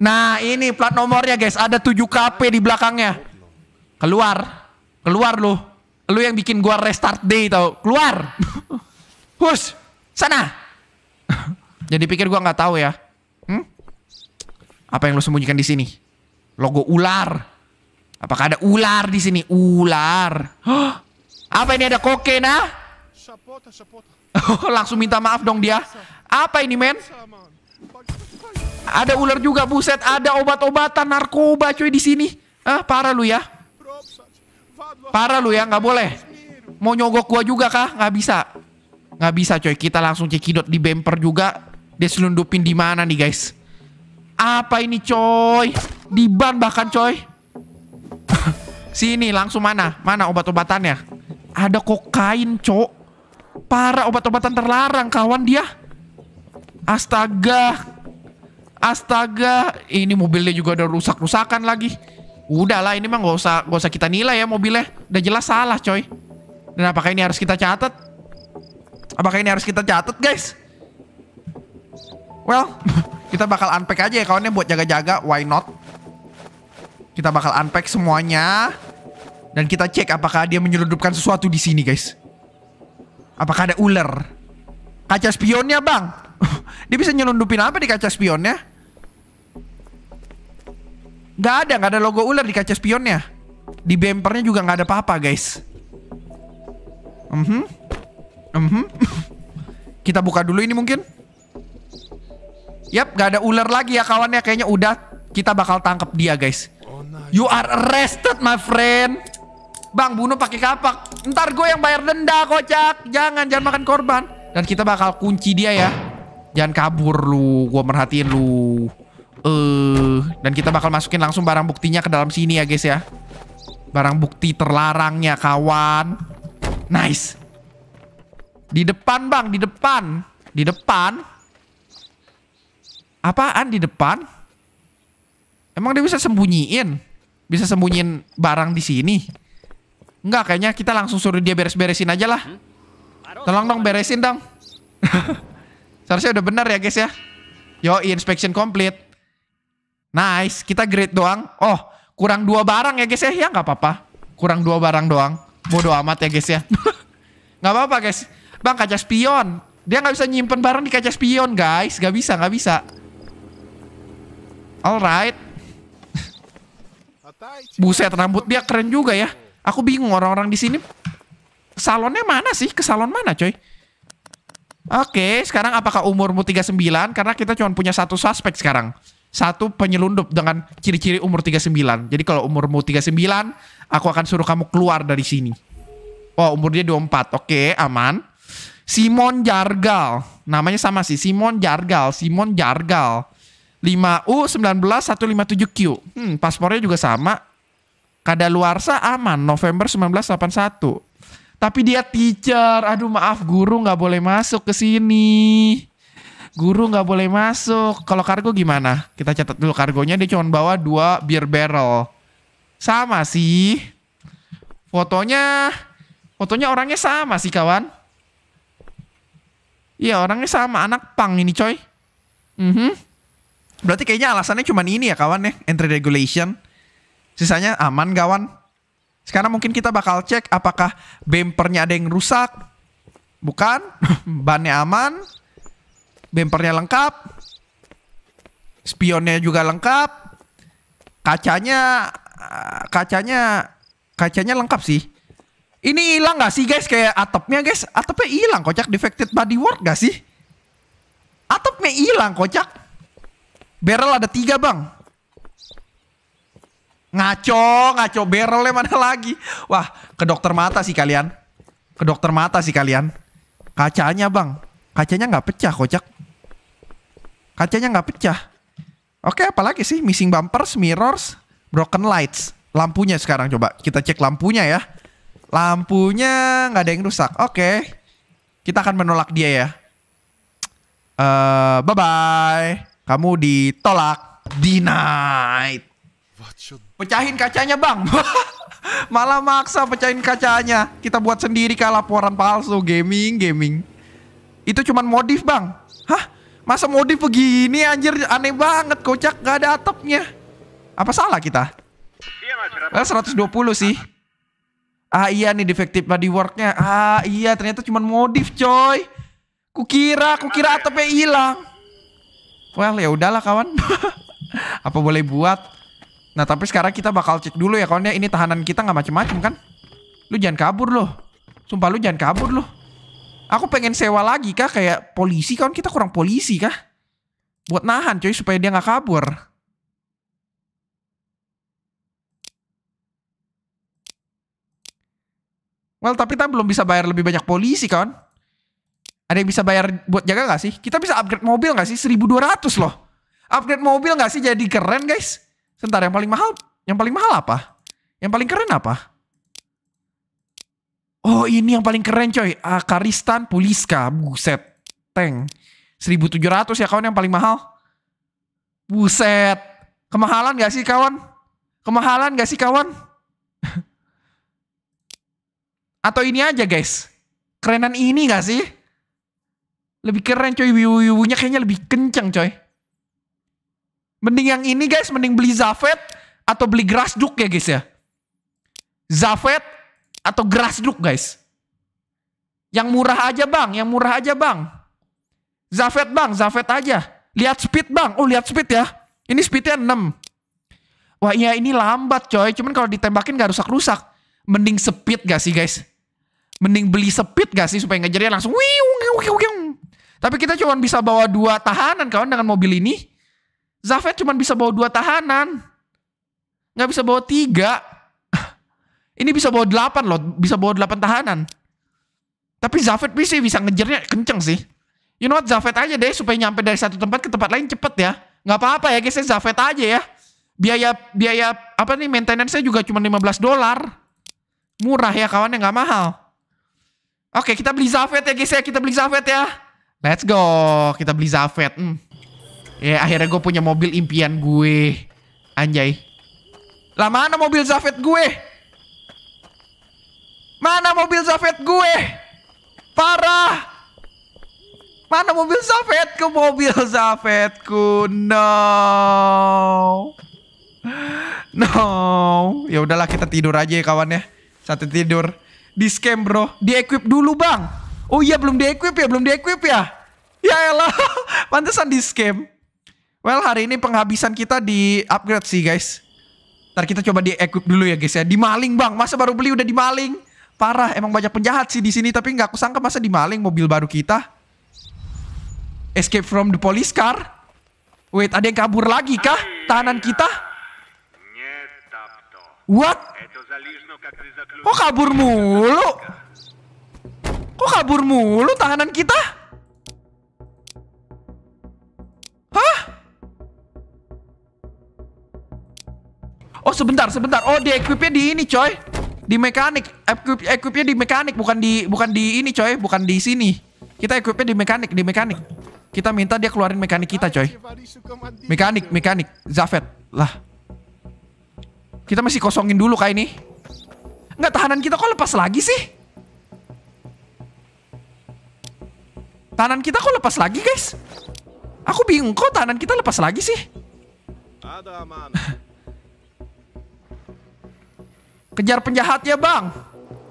Nah, ini plat nomornya guys, ada 7KP di belakangnya. Keluar. Keluar lu. Lu yang bikin gua restart day tau. Keluar. Hus, sana. Jadi pikir gua nggak tahu ya. Hmm? Apa yang lu sembunyikan di sini? Logo ular. Apakah ada ular di sini? Ular. Apa ini ada koke nah? langsung minta maaf dong dia. Apa ini men? Ada ular juga buset, ada obat-obatan narkoba cuy di sini. Ah, parah lu ya. Parah lu ya, nggak boleh. Mau nyogok gua juga kah? Nggak bisa. Nggak bisa coy, kita langsung cekidot di bumper juga. Dia selundupin di mana nih guys? Apa ini coy? Di ban bahkan coy. Sini langsung mana? Mana obat-obatannya? Ada kokain, cok. Para obat-obatan terlarang, kawan dia. Astaga. Astaga, ini mobilnya juga udah rusak-rusakan lagi. Udahlah, ini mah nggak usah gak usah kita nilai ya mobilnya. Udah jelas salah, coy. Dan apakah ini harus kita catat? Apakah ini harus kita catat, guys? Well, kita bakal unpack aja ya kawannya buat jaga-jaga. Why not? Kita bakal unpack semuanya. Dan kita cek apakah dia menyelundupkan sesuatu di sini, guys. Apakah ada ular? Kaca spionnya, Bang. dia bisa nyelundupin apa di kaca spionnya? Gak ada, gak ada logo ular di kaca spionnya. Di bempernya juga gak ada apa-apa, guys. Mm -hmm. Mm -hmm. kita buka dulu ini mungkin. Yap, gak ada ular lagi ya kawannya. Kayaknya udah kita bakal tangkap dia, guys. Oh, you are arrested, my friend. Bang, bunuh pakai kapak. Ntar gue yang bayar denda, kocak. Jangan, jangan makan korban. Dan kita bakal kunci dia ya. Jangan kabur lu, gue merhatiin lu. Eh, uh, dan kita bakal masukin langsung barang buktinya ke dalam sini ya, guys ya. Barang bukti terlarangnya, kawan. Nice. Di depan, Bang, di depan. Di depan. Apaan di depan? Emang dia bisa sembunyiin? Bisa sembunyiin barang di sini? Enggak, kayaknya kita langsung suruh dia beres-beresin aja lah. Hmm? Tolong dong beresin dong. Seharusnya udah bener ya guys ya. Yo, inspection complete. Nice, kita grade doang. Oh, kurang dua barang ya guys ya. Ya nggak apa-apa. Kurang dua barang doang. Bodoh amat ya guys ya. nggak apa-apa guys. Bang, kaca spion. Dia nggak bisa nyimpen barang di kaca spion guys. Gak bisa, nggak bisa. Alright. Buset, rambut dia keren juga ya. Aku bingung orang-orang di sini salonnya mana sih? Ke salon mana, coy? Oke, sekarang apakah umurmu 39? Karena kita cuma punya satu suspek sekarang. Satu penyelundup dengan ciri-ciri umur 39. Jadi kalau umurmu 39, aku akan suruh kamu keluar dari sini. Oh, umur dia 24. Oke, aman. Simon Jargal. Namanya sama sih, Simon Jargal. Simon Jargal. 5 u lima tujuh q Hmm, paspornya juga sama. Kadaluarsa aman November 1981. Tapi dia teacher. Aduh maaf guru nggak boleh masuk ke sini. Guru nggak boleh masuk. Kalau kargo gimana? Kita catat dulu kargonya dia cuma bawa dua beer barrel. Sama sih. Fotonya fotonya orangnya sama sih kawan. Iya orangnya sama anak pang ini coy. Mm -hmm. Berarti kayaknya alasannya cuma ini ya kawan ya entry regulation Sisanya aman kawan. Sekarang mungkin kita bakal cek apakah bempernya ada yang rusak. Bukan. Bannya aman. Bempernya lengkap. Spionnya juga lengkap. Kacanya eh, kacanya kacanya lengkap sih. Ini hilang gak sih guys kayak atapnya guys? Atapnya hilang kocak defected bodywork gak sih? Atapnya hilang kocak. Barrel ada tiga bang. Ngaco, ngaco barrelnya mana lagi? Wah, ke dokter mata sih kalian. Ke dokter mata sih kalian. Kacanya bang, kacanya nggak pecah kocak. Kacanya nggak pecah. Oke, apalagi sih? Missing bumpers, mirrors, broken lights. Lampunya sekarang coba kita cek lampunya ya. Lampunya nggak ada yang rusak. Oke, kita akan menolak dia ya. Uh, eh, bye bye. Kamu ditolak. Denied. Pecahin kacanya bang. Malah maksa pecahin kacanya. Kita buat sendiri kah laporan palsu. Gaming, gaming. Itu cuman modif bang. Hah? Masa modif begini anjir? Aneh banget. Kocak gak ada atapnya. Apa salah kita? Iya, Mas. 120 eh, sih. Ah iya nih defektif worknya Ah iya ternyata cuman modif coy. Kukira, kukira atapnya hilang. Well ya udahlah kawan. Apa boleh buat? Nah tapi sekarang kita bakal cek dulu ya kawannya ini tahanan kita nggak macem-macem kan? Lu jangan kabur loh. Sumpah lu jangan kabur loh. Aku pengen sewa lagi kah kayak polisi kawan kita kurang polisi kah? Buat nahan coy supaya dia nggak kabur. Well tapi kita belum bisa bayar lebih banyak polisi kawan. Ada yang bisa bayar buat jaga gak sih? Kita bisa upgrade mobil gak sih? 1200 loh. Upgrade mobil gak sih jadi keren guys? Sebentar, yang paling mahal, yang paling mahal apa? Yang paling keren apa? Oh ini yang paling keren coy. Akaristan Puliska. Buset. Tank. 1700 ya kawan yang paling mahal. Buset. Kemahalan gak sih kawan? Kemahalan gak sih kawan? Atau ini aja guys. Kerenan ini gak sih? Lebih keren coy. wibu kayaknya lebih kenceng coy. Mending yang ini guys, mending beli Zafet atau beli Grasduk ya guys ya. Zafet atau Grasduk guys. Yang murah aja bang, yang murah aja bang. Zafet bang, Zafet aja. Lihat speed bang, oh lihat speed ya. Ini speednya 6. Wah iya ini lambat coy, cuman kalau ditembakin gak rusak-rusak. Mending speed gak sih guys? Mending beli speed gak sih supaya ngejarnya jadi langsung Tapi kita cuma bisa bawa dua tahanan kawan dengan mobil ini. Zafet cuma bisa bawa dua tahanan. Nggak bisa bawa tiga. Ini bisa bawa delapan loh. Bisa bawa delapan tahanan. Tapi Zafet bisa, bisa ngejernya kenceng sih. You know what, Zafet aja deh supaya nyampe dari satu tempat ke tempat lain cepet ya. Nggak apa-apa ya guys, ya, Zafet aja ya. Biaya biaya apa nih maintenance-nya juga cuma 15 dolar. Murah ya kawannya, nggak mahal. Oke, kita beli Zafet ya guys ya, kita beli Zafet ya. Let's go, kita beli Zafet. Hmm. Ya akhirnya gue punya mobil impian gue. Anjay. Lah mana mobil Zafet gue? Mana mobil Zafet gue? Parah. Mana mobil Zafetku? Mobil Zafetku. No. No. Ya udahlah kita tidur aja ya kawan ya. Satu tidur. Di scam bro. Di equip dulu bang. Oh iya belum di equip ya. Belum di equip ya. Ya elah. Pantesan di scam. Well, hari ini penghabisan kita di upgrade sih, guys. Ntar kita coba di equip dulu ya, guys ya. Dimaling, Bang. Masa baru beli udah dimaling? Parah, emang banyak penjahat sih di sini, tapi nggak aku sangka masa dimaling mobil baru kita. Escape from the police car. Wait, ada yang kabur lagi kah? Tahanan kita? What? Kok kabur mulu? Kok kabur mulu tahanan kita? Hah? Oh sebentar, sebentar. Oh di equipnya di ini coy. Di mekanik. Equip, equipnya di mekanik bukan di bukan di ini coy, bukan di sini. Kita equipnya di mekanik, di mekanik. Kita minta dia keluarin mekanik kita coy. Mekanik, mekanik. Zafet lah. Kita masih kosongin dulu kayak ini. Nggak tahanan kita kok lepas lagi sih? Tahanan kita kok lepas lagi guys? Aku bingung kok tahanan kita lepas lagi sih? Ada Kejar penjahat ya bang.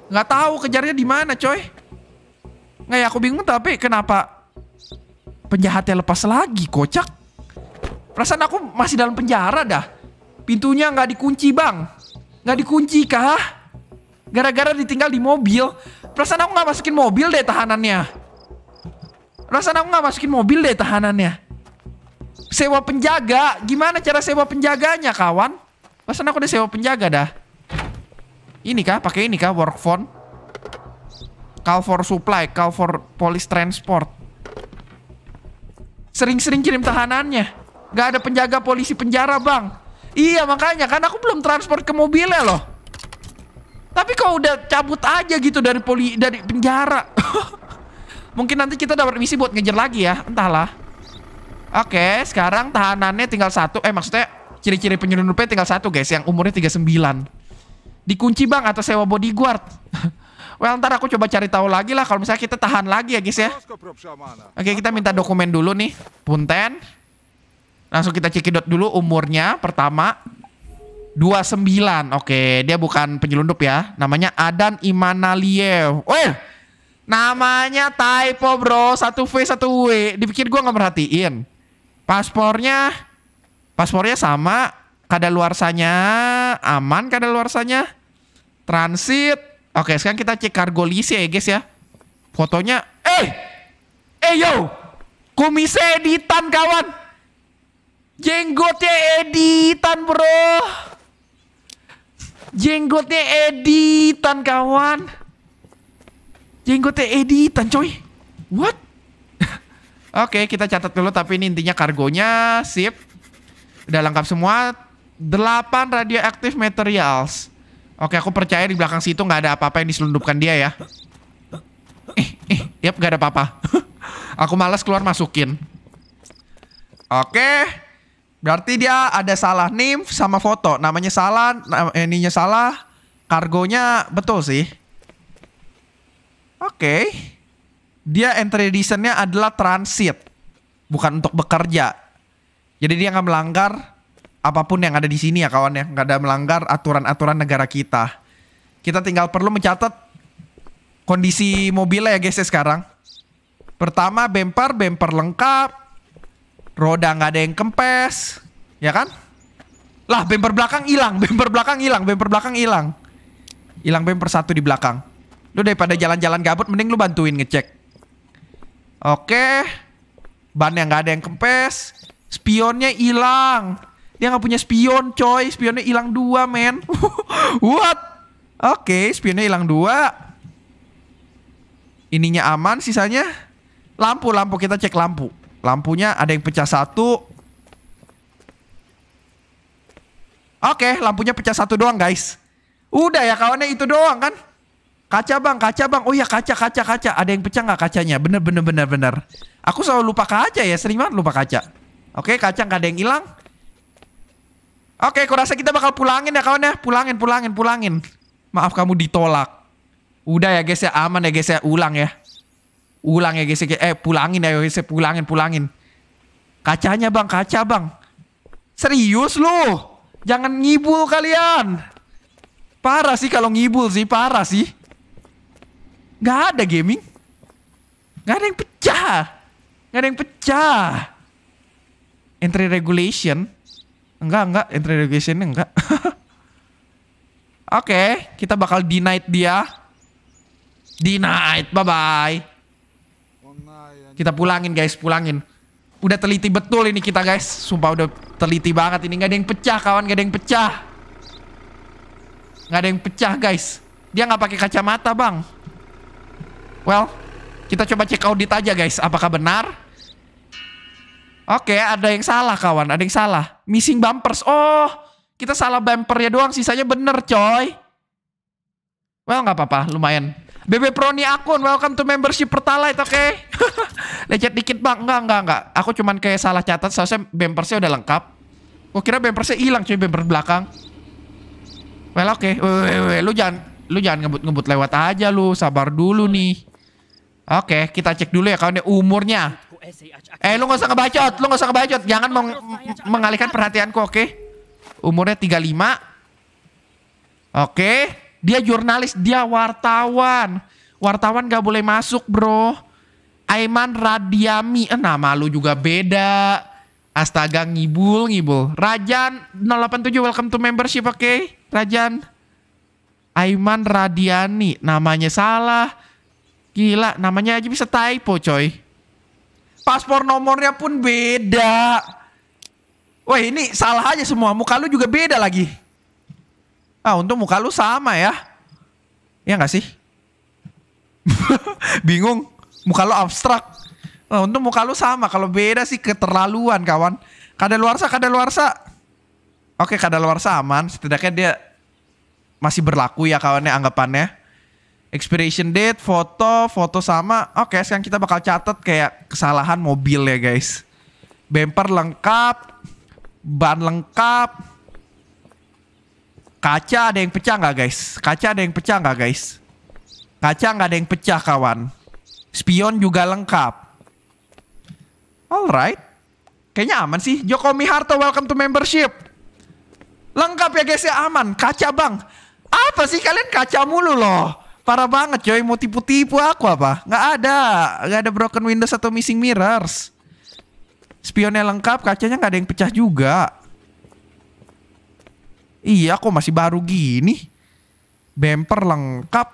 Nggak tahu kejarnya di mana coy. Nggak ya aku bingung tapi kenapa penjahatnya lepas lagi kocak. Perasaan aku masih dalam penjara dah. Pintunya nggak dikunci bang. Nggak dikunci kah? Gara-gara ditinggal di mobil. Perasaan aku nggak masukin mobil deh tahanannya. Perasaan aku nggak masukin mobil deh tahanannya. Sewa penjaga. Gimana cara sewa penjaganya kawan? Perasaan aku udah sewa penjaga dah. Ini kah? Pakai ini kah? Work phone? Call for supply, call for police transport. Sering-sering kirim tahanannya. Gak ada penjaga polisi penjara, Bang. Iya, makanya. Kan aku belum transport ke mobilnya loh. Tapi kau udah cabut aja gitu dari poli dari penjara. Mungkin nanti kita dapat misi buat ngejar lagi ya. Entahlah. Oke, sekarang tahanannya tinggal satu. Eh, maksudnya ciri-ciri penyelundupnya tinggal satu, guys. Yang umurnya 39 dikunci bang atau sewa bodyguard. well ntar aku coba cari tahu lagi lah kalau misalnya kita tahan lagi ya guys ya. Oke kita minta dokumen dulu nih. Punten. Langsung kita cekidot dulu umurnya pertama. 29. Oke, dia bukan penyelundup ya. Namanya Adan Imanaliev. well, namanya typo bro. Satu V, satu W. Dipikir gue gak merhatiin. Paspornya, paspornya sama. kada luarsanya aman kada luarsanya Transit. Oke, sekarang kita cek kargo lisi ya guys ya. Fotonya. Eh! Eh yo! Kumisnya editan kawan. Jenggotnya editan bro. Jenggotnya editan kawan. Jenggotnya editan coy. What? Oke, kita catat dulu tapi ini intinya kargonya sip. Udah lengkap semua. 8 radioaktif materials. Oke, aku percaya di belakang situ nggak ada apa-apa yang diselundupkan dia ya. Eh, eh, yep, nggak ada apa-apa. aku malas keluar masukin. Oke. Berarti dia ada salah nim sama foto. Namanya salah, ininya salah. Kargonya betul sih. Oke. Dia entry editionnya adalah transit. Bukan untuk bekerja. Jadi dia nggak melanggar apapun yang ada di sini ya kawan ya nggak ada melanggar aturan-aturan negara kita kita tinggal perlu mencatat kondisi mobilnya ya guys ya sekarang pertama bemper bemper lengkap roda nggak ada yang kempes ya kan lah bemper belakang hilang bemper belakang hilang bemper belakang hilang hilang bemper satu di belakang lu daripada jalan-jalan gabut mending lu bantuin ngecek oke ban yang nggak ada yang kempes spionnya hilang dia nggak punya spion, coy. Spionnya hilang dua, men. What? Oke, okay, spionnya hilang dua. Ininya aman, sisanya lampu, lampu kita cek lampu. Lampunya ada yang pecah satu. Oke, okay, lampunya pecah satu doang, guys. Udah ya kawannya itu doang kan? Kaca bang, kaca bang. Oh iya kaca, kaca, kaca. Ada yang pecah nggak kacanya? Bener, bener, bener, bener. Aku selalu lupa kaca ya. Sering banget lupa kaca. Oke, kaca nggak ada yang hilang. Oke, kurasa kita bakal pulangin ya kawan ya. Pulangin, pulangin, pulangin. Maaf kamu ditolak. Udah ya guys ya, aman ya guys ya. Ulang ya. Ulang ya guys ya. Eh, pulangin ya guys ya. Pulangin, pulangin. Kacanya bang, kaca bang. Serius lu? Jangan ngibul kalian. Parah sih kalau ngibul sih, parah sih. Gak ada gaming. Gak ada yang pecah. Gak ada yang pecah. Entry regulation Enggak, enggak. Interrogation-nya enggak. Oke, okay, kita bakal denied dia. Denied, bye-bye. Kita pulangin guys, pulangin. Udah teliti betul ini kita guys. Sumpah udah teliti banget ini. Nggak ada yang pecah kawan, nggak ada yang pecah. Nggak ada yang pecah guys. Dia nggak pakai kacamata bang. Well, kita coba cek audit aja guys. Apakah benar? Oke, okay, ada yang salah kawan, ada yang salah. Missing bumpers. Oh, kita salah bumper ya doang, sisanya bener coy. Well, nggak apa-apa, lumayan. BB Proni akun, welcome to membership Pertalite, oke? Okay? Lecet dikit bang, enggak, enggak, enggak. Aku cuman kayak salah catat, seharusnya bumpersnya udah lengkap. Gue kira bumpersnya hilang cuy, bumper belakang. Well, oke. Okay. lu jangan lu jangan ngebut-ngebut lewat aja lu, sabar dulu nih. Oke, okay, kita cek dulu ya kawan ya, umurnya. Eh lu gak usah ngebacot, lu gak usah ngebacot. Jangan meng mengalihkan perhatianku, oke? Okay? Umurnya 35. Oke, okay. dia jurnalis, dia wartawan. Wartawan gak boleh masuk, bro. Aiman Radiami, eh, nama lu juga beda. Astaga, ngibul, ngibul. Rajan 087, welcome to membership, oke? Okay? Rajan. Aiman Radiani, namanya salah. Gila, namanya aja bisa typo, coy paspor nomornya pun beda. Wah ini salah aja semua, muka lu juga beda lagi. Ah untuk muka lu sama ya. Ya gak sih? Bingung, muka lu abstrak. Nah, untung muka lu sama, kalau beda sih keterlaluan kawan. Kada luar sa, kada luar sa. Oke kada luar sa aman, setidaknya dia masih berlaku ya kawannya anggapannya expiration date, foto, foto sama. Oke, okay, sekarang kita bakal catat kayak kesalahan mobil ya, guys. Bumper lengkap, ban lengkap. Kaca ada yang pecah nggak, guys? Kaca ada yang pecah nggak, guys? Kaca nggak ada yang pecah, kawan. Spion juga lengkap. Alright. Kayaknya aman sih. Joko Miharto welcome to membership. Lengkap ya guys ya, aman. Kaca bang. Apa sih kalian kaca mulu loh? Parah banget coy, mau tipu-tipu aku apa? Nggak ada, nggak ada broken windows atau missing mirrors. Spionnya lengkap, kacanya nggak ada yang pecah juga. Iya, aku masih baru gini. Bumper lengkap.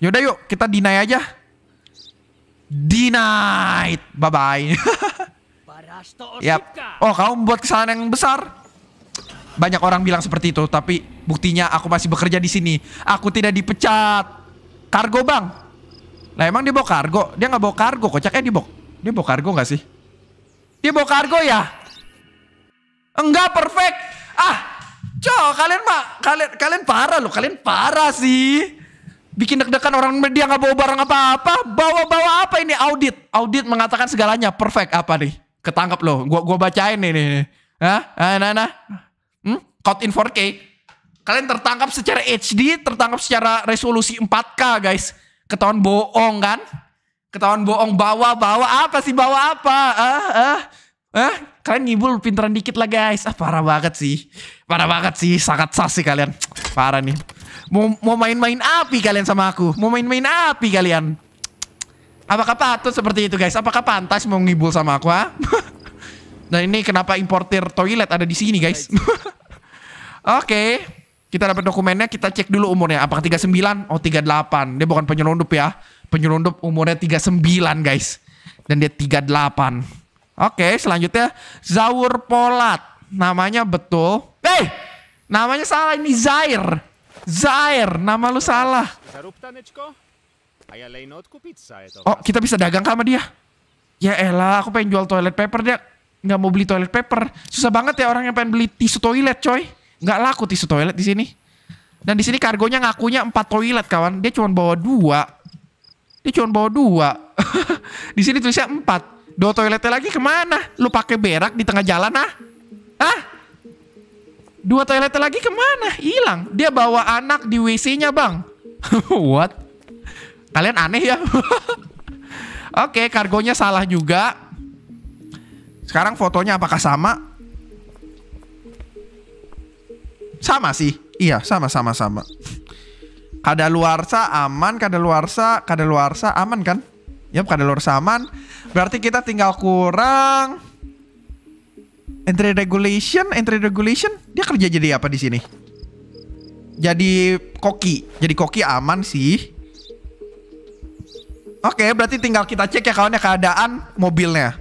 Yaudah yuk, kita deny aja. Denied. Bye-bye. yep. Oh, kamu buat kesalahan yang besar. Banyak orang bilang seperti itu, tapi buktinya aku masih bekerja di sini. Aku tidak dipecat. Kargo bang. Lah emang dia bawa kargo? Dia nggak bawa kargo, kocak. dia bawa, dia bawa kargo nggak sih? Dia bawa kargo ya? Enggak perfect. Ah, Cok, kalian mah kalian kalian parah loh, kalian parah sih. Bikin deg-degan orang media nggak bawa barang apa-apa, bawa-bawa apa ini audit. Audit mengatakan segalanya perfect apa nih? Ketangkap loh. Gua gua bacain nih nih. Nah, nah, nah caught in 4K, kalian tertangkap secara HD, tertangkap secara resolusi 4K guys. Ketahuan bohong kan? Ketahuan bohong bawa bawa apa sih bawa apa? Ah, ah, ah. Kalian ngibul pinteran dikit lah guys. Ah parah banget sih. Parah banget sih, sangat sah sih kalian. Parah nih. Mau mau main-main api kalian sama aku. Mau main-main api kalian. Apakah patut seperti itu guys? Apakah pantas mau ngibul sama aku? Ha? Ah? Nah ini kenapa importir toilet ada di sini guys? Oke, kita dapat dokumennya, kita cek dulu umurnya. Apakah 39? Oh, 38. Dia bukan penyelundup ya. Penyelundup umurnya 39, guys. Dan dia 38. Oke, selanjutnya Zaur Polat. Namanya betul. Eh, hey! namanya salah ini Zair. Zair, nama lu salah. Oh, kita bisa dagang sama dia. Ya elah, aku pengen jual toilet paper dia. Nggak mau beli toilet paper. Susah banget ya orang yang pengen beli tisu toilet, coy nggak laku tisu toilet di sini. Dan di sini kargonya ngakunya 4 toilet kawan. Dia cuma bawa dua. Dia cuma bawa dua. di sini tulisnya 4. Dua toiletnya lagi kemana? Lu pakai berak di tengah jalan ah? Ah? Dua toiletnya lagi kemana? Hilang. Dia bawa anak di WC-nya bang. What? Kalian aneh ya? Oke, okay, kargonya salah juga. Sekarang fotonya apakah sama? Sama sih. Iya, sama sama sama. luar sa aman, luar sa, kada luar sa aman kan? ya kada luar sa aman. Berarti kita tinggal kurang entry regulation, entry regulation. Dia kerja jadi apa di sini? Jadi koki. Jadi koki aman sih. Oke, berarti tinggal kita cek ya kawannya keadaan mobilnya.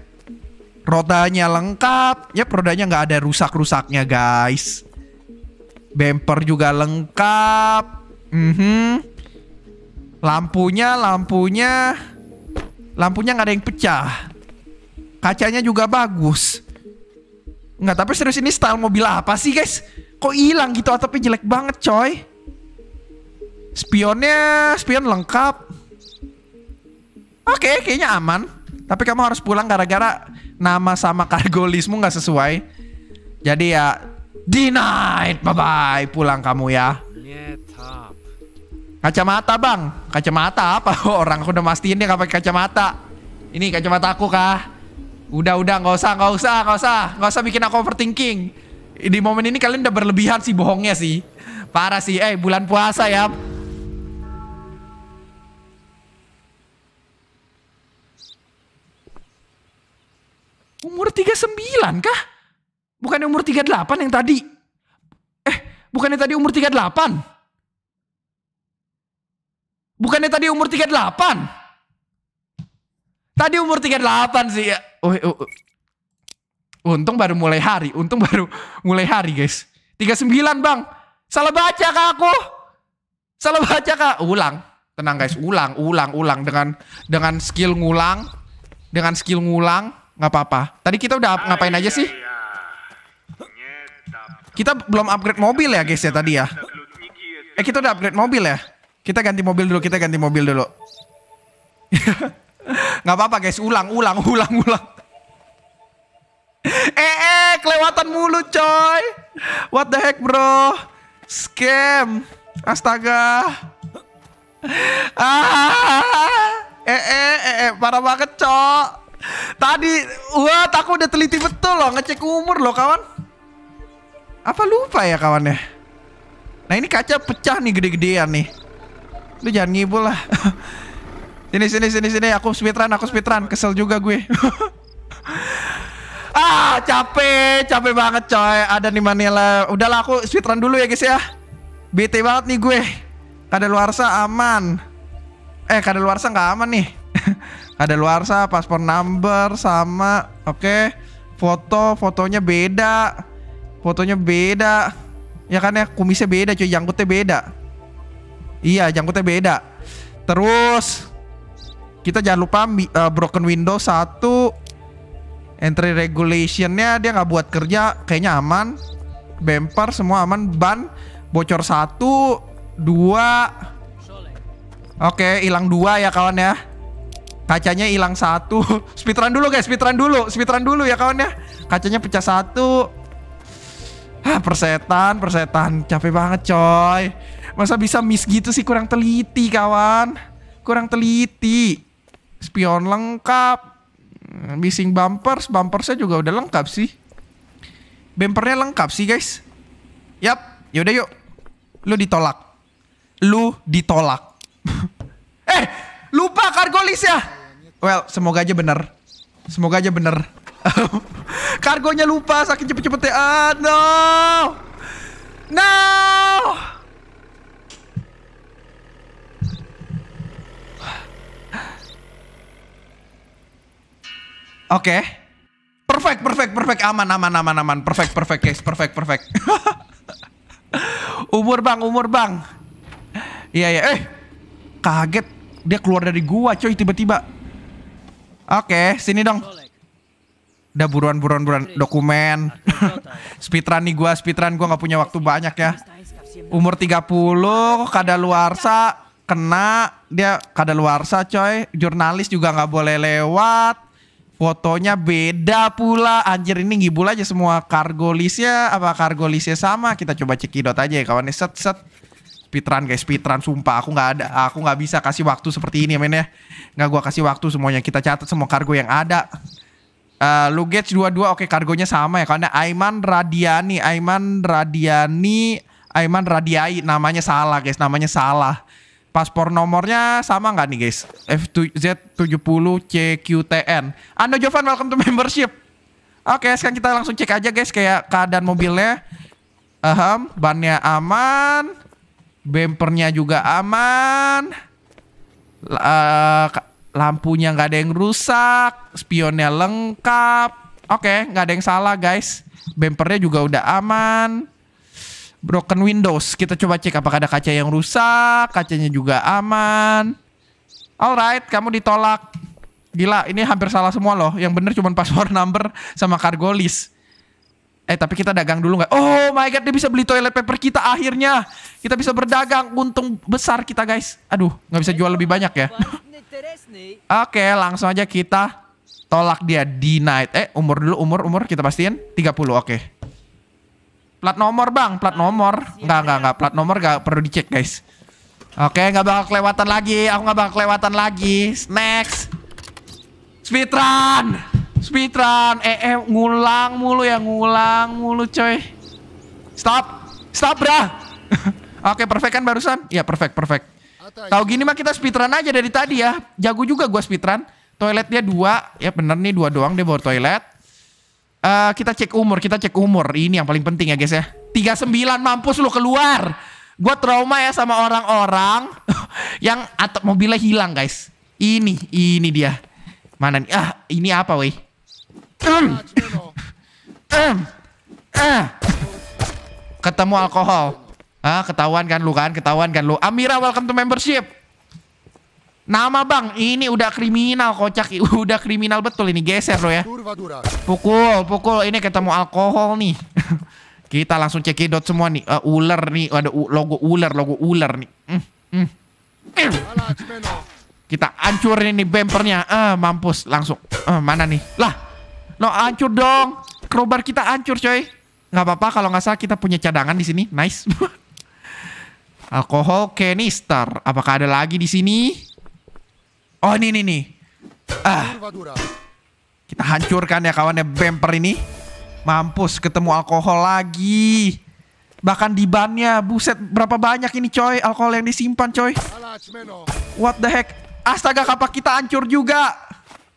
Rodanya lengkap, ya yep, rodanya nggak ada rusak-rusaknya guys. Bumper juga lengkap. Mm -hmm. Lampunya, lampunya, lampunya nggak ada yang pecah. Kacanya juga bagus. Nggak, tapi serius ini style mobil apa sih guys? Kok hilang gitu atau jelek banget coy. Spionnya, spion lengkap. Oke, okay, kayaknya aman. Tapi kamu harus pulang gara-gara nama sama kargolismu nggak sesuai. Jadi ya Denied. Bye-bye. Pulang kamu ya. Kacamata bang. Kacamata apa? Orang aku udah mastiin dia pakai kacamata. Ini kacamata aku kah? Udah udah nggak usah nggak usah nggak usah nggak usah bikin aku overthinking. Di momen ini kalian udah berlebihan sih bohongnya sih. Parah sih. Eh bulan puasa ya. Umur 39 kah? Bukannya umur 38 yang tadi. Eh, bukannya tadi umur 38? Bukannya tadi umur 38? Tadi umur 38 sih ya. Oh, oh, oh. Untung baru mulai hari. Untung baru mulai hari guys. 39 bang. Salah baca kak aku. Salah baca kak. Ulang. Tenang guys. Ulang, ulang, ulang. Dengan dengan skill ngulang. Dengan skill ngulang. Gak apa-apa. Tadi kita udah ngapain ah, iya, aja sih? Iya. Kita belum upgrade mobil ya guys ya tadi ya. Eh kita udah upgrade mobil ya. Kita ganti mobil dulu, kita ganti mobil dulu. Nggak apa-apa guys, ulang, ulang, ulang, ulang. eh, eh, kelewatan mulu coy. What the heck bro? Scam. Astaga. Ah. Eh, eh, eh, eh, parah banget cok. Tadi, wah, aku udah teliti betul loh, ngecek umur loh kawan. Apa lupa ya kawannya? Nah ini kaca pecah nih gede-gedean nih. Lu jangan ngibul lah. sini sini sini sini aku speedrun, aku speedrun. Kesel juga gue. ah, capek, capek banget coy. Ada di Manila. Udahlah aku speedrun dulu ya guys ya. BT banget nih gue. Luarsa aman. Eh, Luarsa nggak aman nih. Ada Luarsa, paspor number sama oke. Okay. Foto, fotonya beda Fotonya beda. Ya kan ya, kumisnya beda cuy, jangkutnya beda. Iya, jangkutnya beda. Terus kita jangan lupa uh, broken window satu entry regulationnya dia nggak buat kerja kayaknya aman Bumper semua aman ban bocor satu dua oke hilang dua ya kawan ya kacanya hilang satu speedrun dulu guys speedrun dulu speedrun dulu ya kawan ya kacanya pecah satu Hah persetan, persetan. Capek banget coy. Masa bisa miss gitu sih kurang teliti kawan. Kurang teliti. Spion lengkap. Missing bumpers, bumpersnya juga udah lengkap sih. Bumpernya lengkap sih guys. Yap, yaudah yuk. Lu ditolak. Lu ditolak. eh, lupa kargo list ya. Well, semoga aja bener. Semoga aja bener. Kargonya lupa, sakit cepet-cepet. Ya. Ah, no. No. Oke. Okay. Perfect, perfect, perfect. Aman, aman, aman, aman. Perfect, perfect guys. Perfect, perfect. umur bang, umur bang. Iya, iya. Eh, kaget. Dia keluar dari gua coy tiba-tiba. Oke, okay, sini dong udah buruan buruan buruan dokumen ah. speedrun nih gua speedrun gua nggak punya waktu banyak ya umur 30 kada luarsa kena dia kada luarsa coy jurnalis juga nggak boleh lewat fotonya beda pula anjir ini ngibul aja semua kargo listnya apa kargo listnya sama kita coba cekidot aja ya kawan set set speedrun guys speedrun sumpah aku nggak ada aku nggak bisa kasih waktu seperti ini men ya nggak gua kasih waktu semuanya kita catat semua kargo yang ada Uh, Luggage dua oke okay, kargonya sama ya karena Aiman Radiani Aiman Radiani Aiman Radiai namanya salah guys namanya salah paspor nomornya sama nggak nih guys F7Z70CQTN Ando Jovan welcome to membership oke okay, sekarang kita langsung cek aja guys kayak keadaan mobilnya Aham, bannya aman bempernya juga aman uh, Lampunya nggak ada yang rusak, spionnya lengkap. Oke, okay, nggak ada yang salah guys. Bempernya juga udah aman. Broken windows, kita coba cek apakah ada kaca yang rusak, kacanya juga aman. Alright, kamu ditolak. Gila, ini hampir salah semua loh. Yang bener cuma password number sama cargo list. Eh, tapi kita dagang dulu nggak? Oh my god, dia bisa beli toilet paper kita akhirnya. Kita bisa berdagang, untung besar kita guys. Aduh, nggak bisa jual lebih banyak ya. Oke, langsung aja kita tolak dia di night. Eh, umur dulu, umur, umur kita pastiin 30. Oke. Plat nomor, Bang. Plat nomor. Enggak, enggak, enggak. Plat nomor enggak perlu dicek, guys. Oke, nggak bakal kelewatan lagi. Aku nggak bakal kelewatan lagi. Next. Speedrun. Speedrun. Eh, eh, ngulang mulu ya. Ngulang mulu, coy. Stop. Stop, brah. Oke, perfect kan barusan? Ya, perfect, perfect. Tahu gini mah kita speedrun aja dari tadi ya. Jago juga gua speedrun. Toiletnya dua, ya bener nih dua doang deh bawa toilet. Uh, kita cek umur, kita cek umur. Ini yang paling penting ya guys ya. 39 mampus lu keluar. Gua trauma ya sama orang-orang yang atap mobilnya hilang guys. Ini, ini dia. Mana nih? Ah, ini apa weh? Ah. Ketemu alkohol. Ah, ketahuan kan lu kan, ketahuan kan lu. Amira welcome to membership. Nama bang, ini udah kriminal kocak, udah kriminal betul ini geser lo ya. Pukul, pukul, ini ketemu alkohol nih. Kita langsung cekidot semua nih, uh, ular nih, ada logo ular, logo ular nih. Mm, mm. Eh. Kita hancurin ini bempernya, ah uh, mampus langsung. Uh, mana nih? Lah, no hancur dong, crowbar kita hancur coy. Nggak apa-apa kalau nggak salah kita punya cadangan di sini, nice. Alkohol canister. Apakah ada lagi di sini? Oh, ini nih nih. Ah. Kita hancurkan ya kawannya bumper ini. Mampus ketemu alkohol lagi. Bahkan di bannya, buset berapa banyak ini coy alkohol yang disimpan coy. What the heck? Astaga kapak kita hancur juga.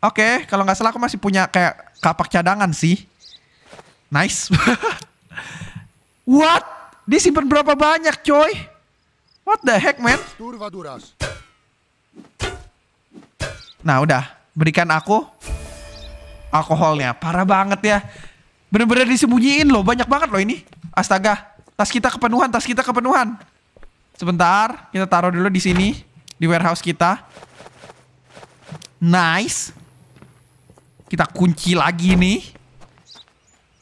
Oke, okay, kalau nggak salah aku masih punya kayak kapak cadangan sih. Nice. What? Disimpan berapa banyak coy? What the heck, man? Nah, udah. Berikan aku alkoholnya. Parah banget ya. Bener-bener disembunyiin loh. Banyak banget loh ini. Astaga. Tas kita kepenuhan, tas kita kepenuhan. Sebentar, kita taruh dulu di sini. Di warehouse kita. Nice. Kita kunci lagi nih.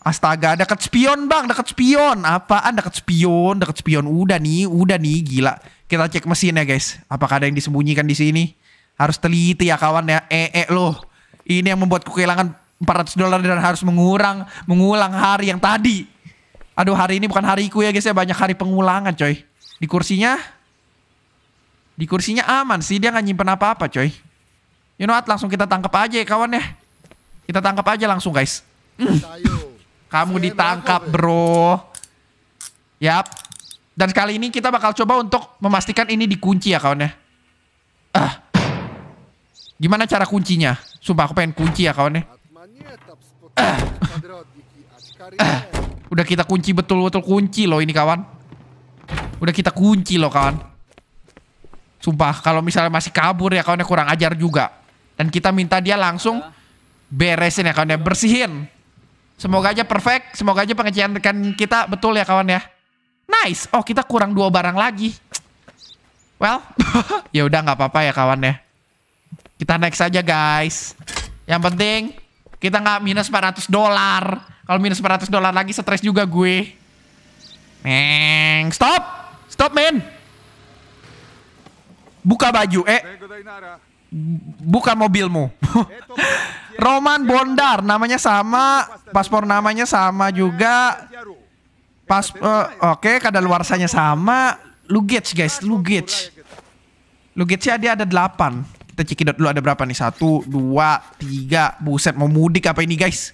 Astaga, deket spion bang, deket spion. Apaan deket spion, deket spion. Udah nih, udah nih, gila. Kita cek mesin ya guys. Apakah ada yang disembunyikan di sini? Harus teliti ya kawan ya. Eh, eh loh. Ini yang membuatku kehilangan 400 dolar dan harus mengurang, mengulang hari yang tadi. Aduh, hari ini bukan hariku ya guys ya. Banyak hari pengulangan coy. Di kursinya, di kursinya aman sih. Dia nggak nyimpen apa-apa coy. You know what, langsung kita tangkap aja ya kawan ya. Kita tangkap aja langsung guys. Kamu ditangkap, bro. Yap. Dan kali ini kita bakal coba untuk memastikan ini dikunci ya, kawan ya. Ah. Gimana cara kuncinya? Sumpah aku pengen kunci ya, kawan ya. Ah. Ah. Udah kita kunci betul-betul kunci loh ini, kawan. Udah kita kunci loh, kawan. Sumpah, kalau misalnya masih kabur ya, kawan ya, kurang ajar juga. Dan kita minta dia langsung iya. beresin ya, kawan ya, Bersihin. Semoga aja perfect. Semoga aja pengecekan kita betul ya kawan ya. Nice. Oh kita kurang dua barang lagi. Well, ya udah nggak apa-apa ya kawan ya. Kita next saja guys. Yang penting kita nggak minus 400 dolar. Kalau minus 400 dolar lagi stres juga gue. Neng, stop, stop men. Buka baju. Eh, bukan mobilmu. Roman Bondar namanya sama, paspor namanya sama juga. Pas uh, oke, okay, kadaluarsanya sama. Luggage guys, luggage. luggage ya, sih dia ada 8. Kita cekidot dulu ada berapa nih? 1 2 3. Buset, mau mudik apa ini guys?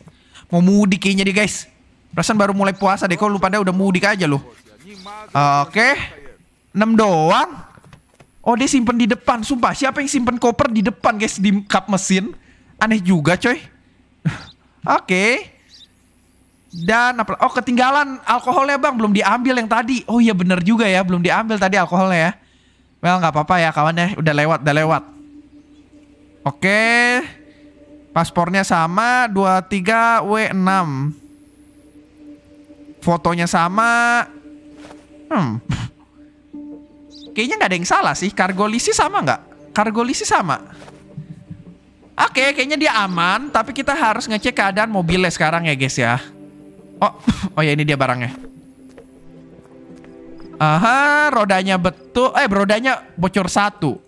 Mau mudik kayaknya dia guys. Perasaan baru mulai puasa deh, kok lu pada udah mudik aja loh. Oke. Okay. 6 doang. Oh dia simpen di depan Sumpah siapa yang simpen koper di depan guys Di kap mesin Aneh juga coy Oke okay. Dan apa Oh ketinggalan alkoholnya bang Belum diambil yang tadi Oh iya bener juga ya Belum diambil tadi alkoholnya ya Well nggak apa-apa ya kawannya Udah lewat udah lewat Oke okay. Paspornya sama 23W6 Fotonya sama Hmm Kayaknya nggak ada yang salah sih. kargo lisi sama nggak? Kargo lisi sama. Oke, okay, kayaknya dia aman. Tapi kita harus ngecek keadaan mobilnya sekarang ya guys ya. Oh, oh ya ini dia barangnya. Aha, rodanya betul. Eh, rodanya bocor satu.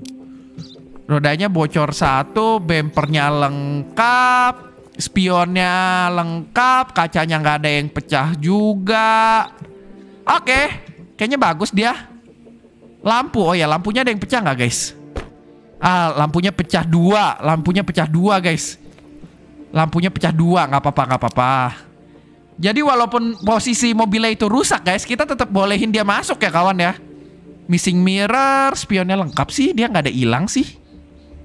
Rodanya bocor satu, bempernya lengkap, spionnya lengkap, kacanya nggak ada yang pecah juga. Oke, okay. kayaknya bagus dia. Lampu, oh ya lampunya ada yang pecah nggak guys? Ah, lampunya pecah dua, lampunya pecah dua guys. Lampunya pecah dua, nggak apa-apa, nggak apa-apa. Jadi walaupun posisi mobilnya itu rusak guys, kita tetap bolehin dia masuk ya kawan ya. Missing mirror, spionnya lengkap sih, dia nggak ada hilang sih.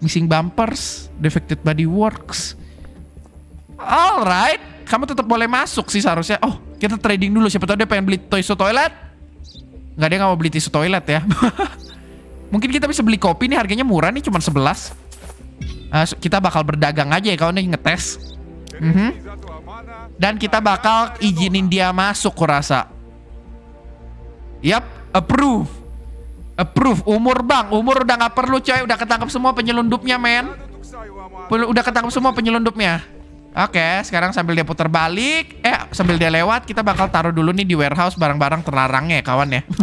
Missing bumpers, defected body works. Alright, kamu tetap boleh masuk sih seharusnya. Oh, kita trading dulu siapa tahu dia pengen beli Toys Toilet. Nggak ada nggak mau beli tisu toilet ya. Mungkin kita bisa beli kopi nih harganya murah nih cuma 11. Uh, kita bakal berdagang aja ya kalau nih ngetes. Mm -hmm. Dan kita bakal izinin dia masuk kurasa. Yap, approve. Approve. Umur bang, umur udah nggak perlu coy. Udah ketangkap semua penyelundupnya men. Udah ketangkap semua penyelundupnya. Oke, sekarang sambil dia putar balik, eh sambil dia lewat, kita bakal taruh dulu nih di warehouse barang-barang terlarangnya kawan ya.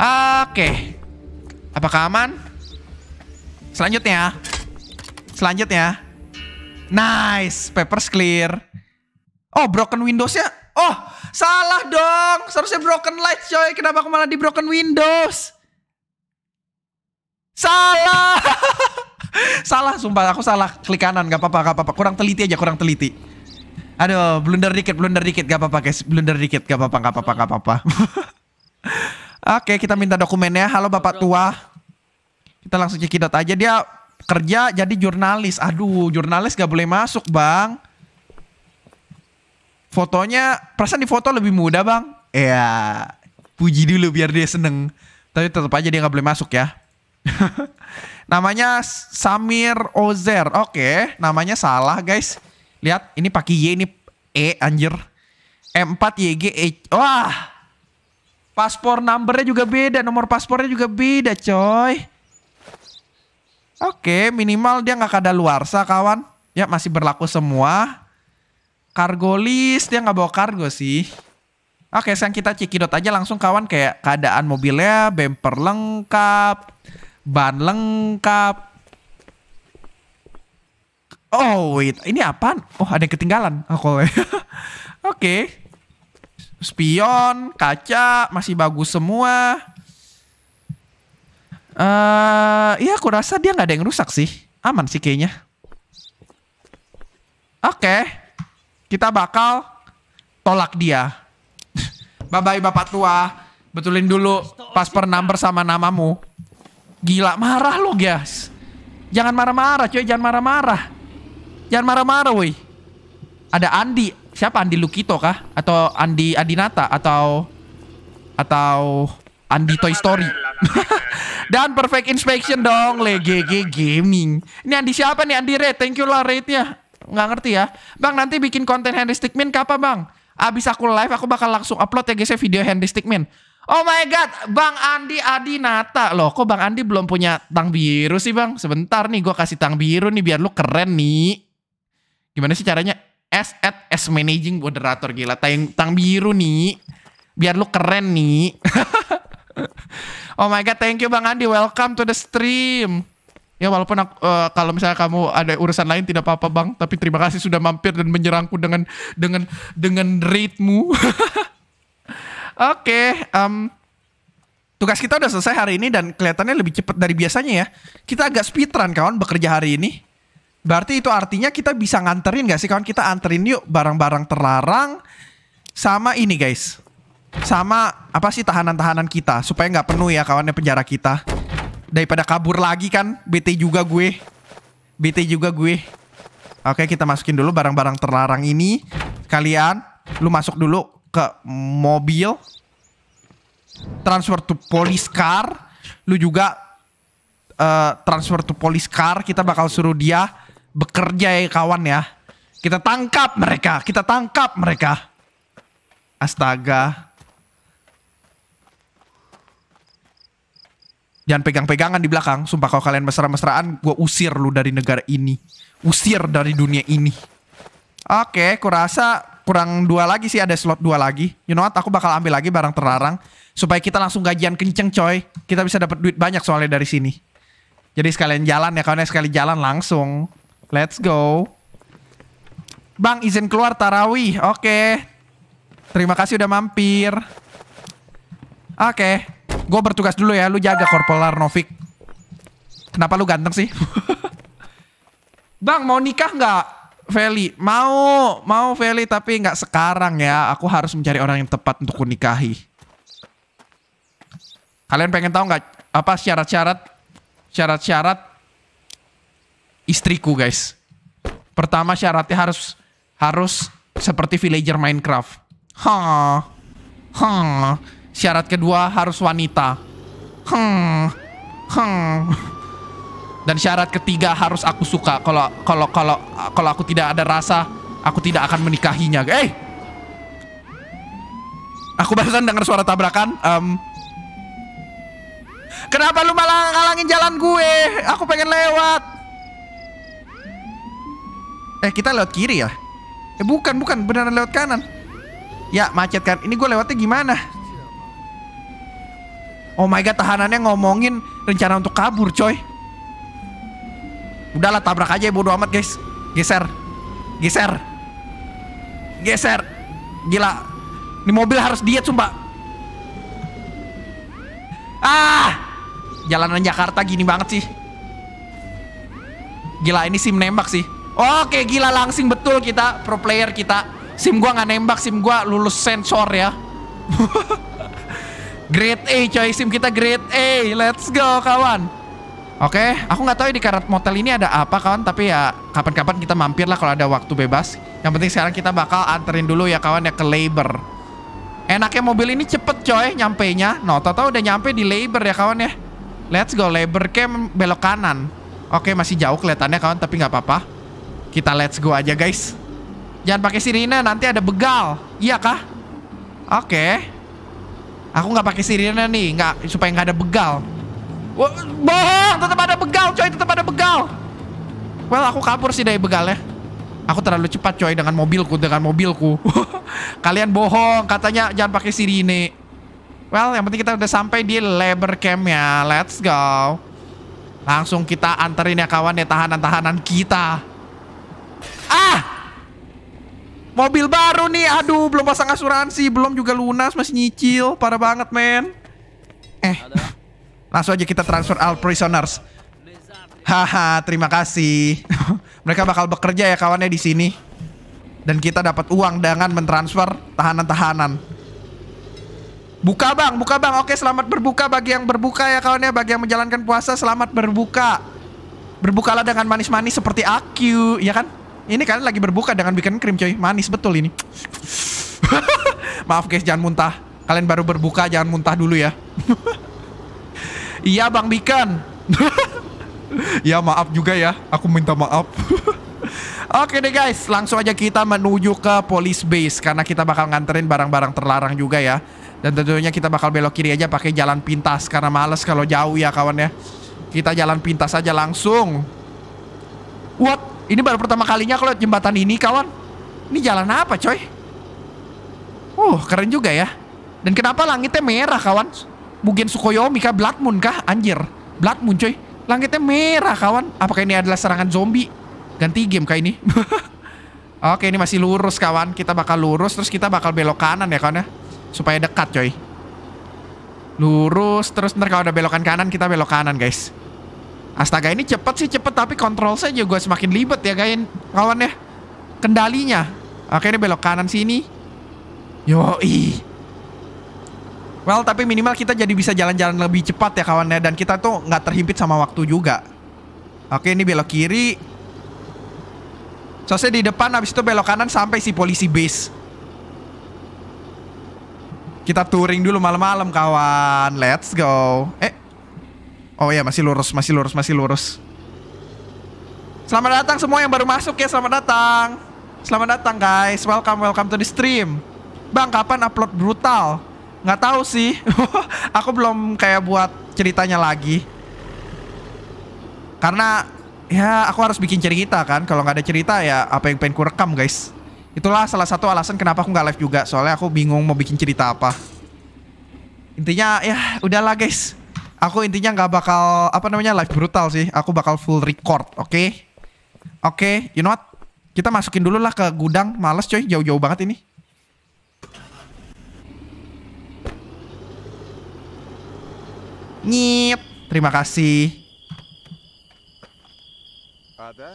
Oke, okay. apakah aman? Selanjutnya, selanjutnya, nice, papers clear. Oh, broken windowsnya, oh salah dong, seharusnya broken lights coy, kenapa aku malah di broken windows? Salah. salah sumpah aku salah klik kanan gak apa-apa gak apa-apa kurang teliti aja kurang teliti aduh blunder dikit blunder dikit gak apa-apa guys blunder dikit gak apa-apa gak apa-apa gak apa-apa oke kita minta dokumennya halo bapak tua kita langsung cekidot aja dia kerja jadi jurnalis aduh jurnalis gak boleh masuk bang fotonya perasaan di foto lebih mudah bang ya puji dulu biar dia seneng tapi tetap aja dia gak boleh masuk ya namanya Samir Ozer. Oke, okay, namanya salah guys. Lihat, ini pakai Y, ini E anjir. M4 YG E. Wah. Paspor numbernya juga beda, nomor paspornya juga beda, coy. Oke, okay, minimal dia nggak ada luar sah kawan. Ya, masih berlaku semua. Kargo list, dia nggak bawa kargo sih. Oke, okay, sekarang kita cekidot aja langsung kawan kayak keadaan mobilnya, bumper lengkap, bahan lengkap. Oh wait, ini apa? Oh ada yang ketinggalan. Aku Oke. Okay. Spion, kaca masih bagus semua. Eh, uh, ya aku rasa dia nggak ada yang rusak sih. Aman sih kayaknya. Oke. Okay. Kita bakal tolak dia. Bye bye Bapak tua. Betulin dulu paspor number sama namamu. Gila marah lo guys. Jangan marah-marah coy, jangan marah-marah. Jangan marah-marah woi. Ada Andi, siapa Andi Lukito kah? Atau Andi Adinata atau atau Andi Toy Story? Dan perfect inspection dong, LGG Gaming. Ini Andi siapa nih? Andi Red, thank you lah rate-nya. Nggak ngerti ya. Bang, nanti bikin konten Henry Stickmin kapan, Bang? Abis aku live, aku bakal langsung upload ya guys ya, video Henry Stickmin. Oh my God, Bang Andi Adinata loh. Kok Bang Andi belum punya tang biru sih Bang? Sebentar nih, gue kasih tang biru nih biar lu keren nih. Gimana sih caranya? S at S managing moderator gila. Tang, tang biru nih, biar lu keren nih. oh my God, thank you Bang Andi. Welcome to the stream. Ya walaupun aku, uh, kalau misalnya kamu ada urusan lain tidak apa-apa bang, tapi terima kasih sudah mampir dan menyerangku dengan dengan dengan ritmu. Oke, okay, um, tugas kita udah selesai hari ini dan kelihatannya lebih cepat dari biasanya ya. Kita agak speed run kawan bekerja hari ini. Berarti itu artinya kita bisa nganterin gak sih kawan? Kita anterin yuk barang-barang terlarang sama ini guys. Sama apa sih tahanan-tahanan kita supaya nggak penuh ya kawannya penjara kita. Daripada kabur lagi kan, BT juga gue. BT juga gue. Oke, kita masukin dulu barang-barang terlarang ini. Kalian, lu masuk dulu ke mobil, transfer to police car, lu juga uh, transfer to police car, kita bakal suruh dia bekerja ya kawan ya. Kita tangkap mereka, kita tangkap mereka. Astaga. Jangan pegang-pegangan di belakang. Sumpah kalau kalian mesra-mesraan, gue usir lu dari negara ini. Usir dari dunia ini. Oke, kurasa kurang dua lagi sih ada slot dua lagi. You know what? Aku bakal ambil lagi barang terlarang supaya kita langsung gajian kenceng coy. Kita bisa dapat duit banyak soalnya dari sini. Jadi sekalian jalan ya kalian ya, sekali jalan langsung. Let's go. Bang izin keluar tarawih. Oke. Okay. Terima kasih udah mampir. Oke. Okay. Gue bertugas dulu ya. Lu jaga Korporal Novik. Kenapa lu ganteng sih? Bang mau nikah nggak? Feli, mau mau Feli tapi nggak sekarang ya. Aku harus mencari orang yang tepat untuk kunikahi. Kalian pengen tahu nggak apa syarat-syarat syarat-syarat istriku guys. Pertama syaratnya harus harus seperti villager Minecraft. Hah. Hah. Syarat kedua harus wanita. Hmm. Hmm dan syarat ketiga harus aku suka kalau kalau kalau kalau aku tidak ada rasa aku tidak akan menikahinya eh hey! aku barusan dengar suara tabrakan um, kenapa lu malah ngalangin jalan gue aku pengen lewat eh kita lewat kiri ya eh bukan bukan beneran lewat kanan ya macet kan ini gue lewatnya gimana Oh my god, tahanannya ngomongin rencana untuk kabur, coy. Udahlah tabrak aja bodo amat guys. Geser. Geser. Geser. Gila. Ini mobil harus diet sumpah. Ah! Jalanan Jakarta gini banget sih. Gila ini sim nembak sih. Oke gila langsing betul kita pro player kita. Sim gua gak nembak, sim gua lulus sensor ya. grade A coy, sim kita grade A. Let's go kawan. Oke, okay, aku nggak tahu di karat motel ini ada apa kawan, tapi ya kapan-kapan kita mampir lah kalau ada waktu bebas. Yang penting sekarang kita bakal anterin dulu ya kawan ya ke labor. Enaknya mobil ini cepet coy nyampainya. No, tau tau udah nyampe di labor ya kawan ya. Let's go labor camp belok kanan. Oke, okay, masih jauh kelihatannya kawan, tapi nggak apa-apa. Kita let's go aja guys. Jangan pakai sirine, nanti ada begal. Iya kah? Oke. Okay. Aku nggak pakai sirine nih, nggak supaya nggak ada begal bohong, tetap ada begal, coy, tetap ada begal. Well, aku kabur sih dari begalnya. Aku terlalu cepat coy dengan mobilku, dengan mobilku. Kalian bohong, katanya jangan pakai sirine. Well, yang penting kita udah sampai di labor camp ya. Let's go. Langsung kita anterin ya kawan ya tahanan-tahanan kita. Ah! Mobil baru nih, aduh belum pasang asuransi, belum juga lunas, masih nyicil, parah banget men. Eh. Ada. Langsung aja kita transfer all prisoners. Haha, terima kasih. Mereka bakal bekerja ya kawannya di sini. Dan kita dapat uang dengan mentransfer tahanan-tahanan. Buka bang, buka bang. Oke, selamat berbuka bagi yang berbuka ya kawannya. Bagi yang menjalankan puasa, selamat berbuka. Berbukalah dengan manis-manis seperti aku, ya kan? Ini kalian lagi berbuka dengan bikin krim coy. Manis betul ini. Maaf guys, jangan muntah. Kalian baru berbuka, jangan muntah dulu ya. Iya Bang Bikan, ya maaf juga ya, aku minta maaf. Oke deh guys, langsung aja kita menuju ke police base karena kita bakal nganterin barang-barang terlarang juga ya. Dan tentunya kita bakal belok kiri aja pakai jalan pintas karena males kalau jauh ya kawan ya. Kita jalan pintas aja langsung. What? Ini baru pertama kalinya kalau jembatan ini kawan. Ini jalan apa coy? Uh, keren juga ya. Dan kenapa langitnya merah kawan? Mugen Sukoyomi kah? Blood Moon kah? Anjir. Blood Moon coy. Langitnya merah kawan. Apakah ini adalah serangan zombie? Ganti game kah ini? Oke ini masih lurus kawan. Kita bakal lurus terus kita bakal belok kanan ya kawan ya. Supaya dekat coy. Lurus terus ntar kalau ada belokan kanan kita belok kanan guys. Astaga ini cepet sih cepet tapi kontrol saja gue semakin libet ya kain kawan ya. Kendalinya. Oke ini belok kanan sini. Yoi. Well, tapi minimal kita jadi bisa jalan-jalan lebih cepat ya kawannya dan kita tuh nggak terhimpit sama waktu juga. Oke, ini belok kiri. Sosnya di depan habis itu belok kanan sampai si polisi base. Kita touring dulu malam-malam kawan. Let's go. Eh. Oh ya, masih lurus, masih lurus, masih lurus. Selamat datang semua yang baru masuk ya, selamat datang. Selamat datang guys, welcome welcome to the stream. Bang, kapan upload brutal? Nggak tahu sih. aku belum kayak buat ceritanya lagi. Karena ya aku harus bikin cerita kan. Kalau nggak ada cerita ya apa yang pengen ku rekam guys. Itulah salah satu alasan kenapa aku nggak live juga. Soalnya aku bingung mau bikin cerita apa. Intinya ya udahlah guys. Aku intinya nggak bakal apa namanya live brutal sih. Aku bakal full record, oke? Okay? Oke, okay, you know what? Kita masukin dulu lah ke gudang. Males coy, jauh-jauh banget ini. Nyip. Terima kasih.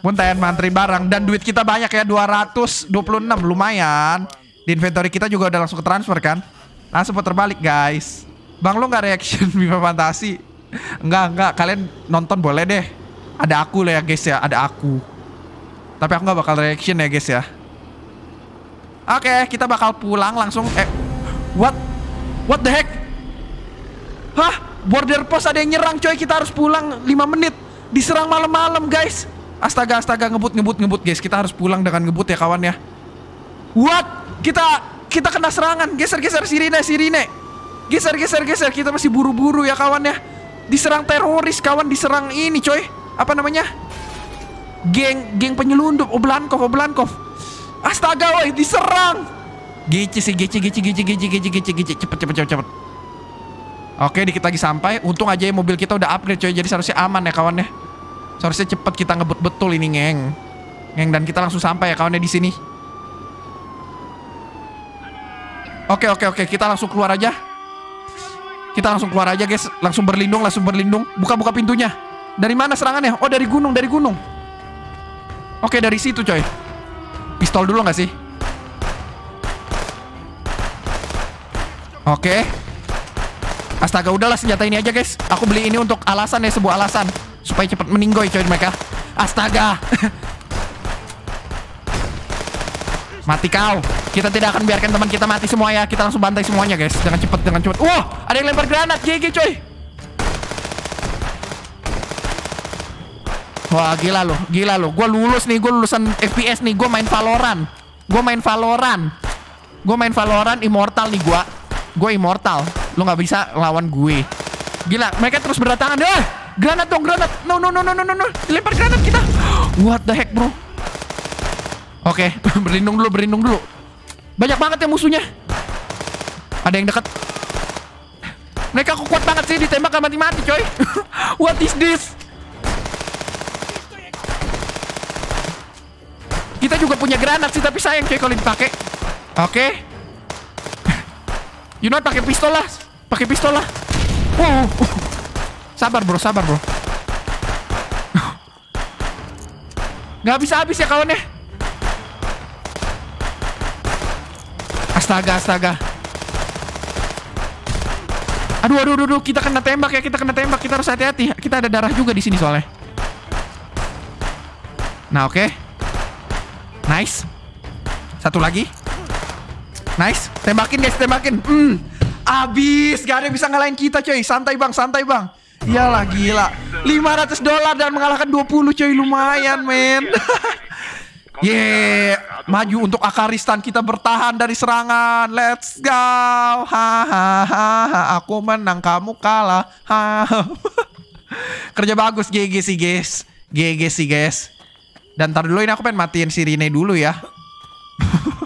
Punten mantri barang dan duit kita banyak ya 226 lumayan. Di inventory kita juga udah langsung ke transfer kan? Langsung puter balik guys. Bang lo nggak reaction Bima Fantasi? Enggak enggak kalian nonton boleh deh. Ada aku lah ya guys ya, ada aku. Tapi aku nggak bakal reaction ya guys ya. Oke, okay, kita bakal pulang langsung eh what? What the heck? Hah? Border post ada yang nyerang coy, kita harus pulang 5 menit. Diserang malam-malam guys. Astaga, astaga ngebut ngebut ngebut guys. Kita harus pulang dengan ngebut ya kawan ya. What? Kita kita kena serangan. Geser-geser sirine sirine. Geser-geser geser. Kita masih buru-buru ya kawan ya. Diserang teroris kawan, diserang ini coy. Apa namanya? Geng geng penyelundup Oblankov Oblankov. Astaga woi, diserang. gici sih, gici gici gici gici gici gici gici cepet, cepet, cepet, cepet. Oke, dikit lagi sampai. Untung aja ya mobil kita udah upgrade coy. Jadi seharusnya aman ya kawan ya. Seharusnya cepet kita ngebut betul ini ngeng. Ngeng dan kita langsung sampai ya kawannya di sini. Oke, oke, oke. Kita langsung keluar aja. Kita langsung keluar aja guys. Langsung berlindung, langsung berlindung. Buka-buka pintunya. Dari mana serangannya? Oh, dari gunung, dari gunung. Oke, dari situ coy. Pistol dulu nggak sih? Oke. Astaga, udahlah senjata ini aja, guys. Aku beli ini untuk alasan ya, sebuah alasan. Supaya cepat meninggoy coy mereka. Astaga. mati kau. Kita tidak akan biarkan teman kita mati semua ya. Kita langsung bantai semuanya, guys. Jangan cepat, jangan cepat. Wah, ada yang lempar granat. GG, coy. Wah, gila lo Gila lo. Gua lulus nih. Gue lulusan FPS nih. Gue main Valorant. Gue main Valorant. Gue main Valorant Immortal nih gue. Gue immortal. Lo gak bisa lawan gue. Gila, mereka terus berdatangan. Dah, eh, granat dong, granat. No, no, no, no, no, no, no. Dilempar granat kita. What the heck, bro? Oke, okay. berlindung dulu, berlindung dulu. Banyak banget ya musuhnya. Ada yang dekat. Mereka kuat banget sih ditembak gak mati-mati, coy. What is this? Kita juga punya granat sih, tapi sayang coy kalau dipakai. Oke. Okay. Yunat pakai pistol lah. Pakai pistol lah. Wow. Uh, uh, uh. Sabar bro, sabar bro. Gak bisa habis ya kawannya. Astaga, astaga. Aduh, aduh, aduh, aduh, kita kena tembak ya, kita kena tembak, kita harus hati-hati. Kita ada darah juga di sini soalnya. Nah, oke. Okay. Nice. Satu lagi. Nice. Tembakin guys, tembakin. Hmm. Abis, gak ada yang bisa ngalahin kita coy. Santai bang, santai bang. Iyalah gila. 500 dolar dan mengalahkan 20 coy. Lumayan men. yeah, maju untuk Akaristan kita bertahan dari serangan. Let's go. Hahaha, aku menang kamu kalah. Kerja bagus GG sih guys. GG sih guys. Dan tar dulu ini aku pengen matiin sirine dulu ya.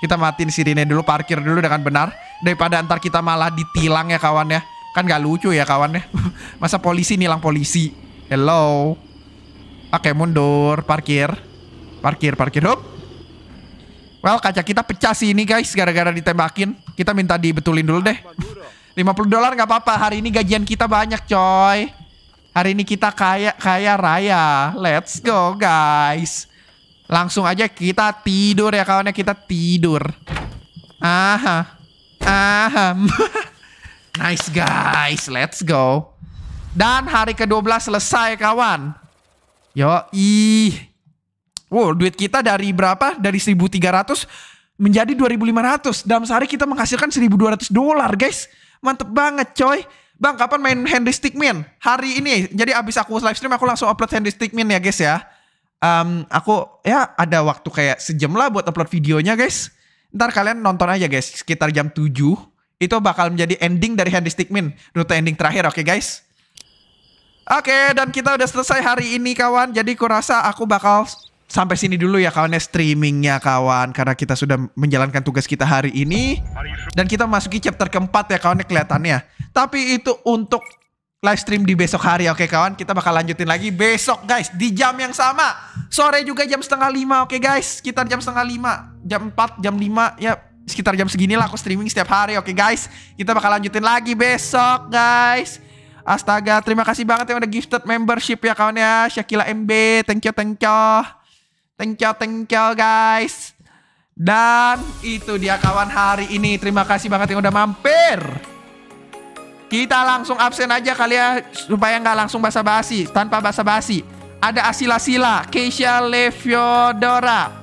Kita matiin sirine dulu, parkir dulu dengan benar. Daripada antar kita malah ditilang ya kawan ya. Kan gak lucu ya kawan ya. Masa polisi nilang polisi. Hello. Oke, mundur, parkir. Parkir, parkir. Hop. Well, kaca kita pecah sih ini guys gara-gara ditembakin. Kita minta dibetulin dulu deh. 50 dolar gak apa-apa. Hari ini gajian kita banyak, coy. Hari ini kita kaya kaya raya. Let's go, guys. Langsung aja kita tidur ya kawannya. Kita tidur. Aha. Aha. nice guys. Let's go. Dan hari ke-12 selesai kawan. Yo, ih. Wow, duit kita dari berapa? Dari 1300 menjadi 2500. Dalam sehari kita menghasilkan 1200 dolar, guys. Mantep banget, coy. Bang, kapan main Henry Stickmin? Hari ini. Jadi abis aku live stream, aku langsung upload Henry Stickmin ya, guys ya um, aku ya ada waktu kayak sejam lah buat upload videonya guys. Ntar kalian nonton aja guys sekitar jam 7 itu bakal menjadi ending dari Handy Stickmin. Rute ending terakhir oke okay, guys. Oke okay, dan kita udah selesai hari ini kawan. Jadi kurasa aku bakal sampai sini dulu ya kawannya streamingnya kawan karena kita sudah menjalankan tugas kita hari ini dan kita masuki chapter keempat ya kawannya kelihatannya tapi itu untuk live stream di besok hari. Oke kawan, kita bakal lanjutin lagi besok guys di jam yang sama. Sore juga jam setengah lima. Oke guys, sekitar jam setengah lima, jam empat, jam lima ya sekitar jam segini lah aku streaming setiap hari. Oke guys, kita bakal lanjutin lagi besok guys. Astaga, terima kasih banget yang udah gifted membership ya kawan ya. Syakila MB, thank you, thank you. Thank you, thank you guys. Dan itu dia kawan hari ini. Terima kasih banget yang udah mampir. Kita langsung absen aja kali ya supaya nggak langsung basa-basi, tanpa basa-basi. Ada Asila-sila, Keisha Leviodora.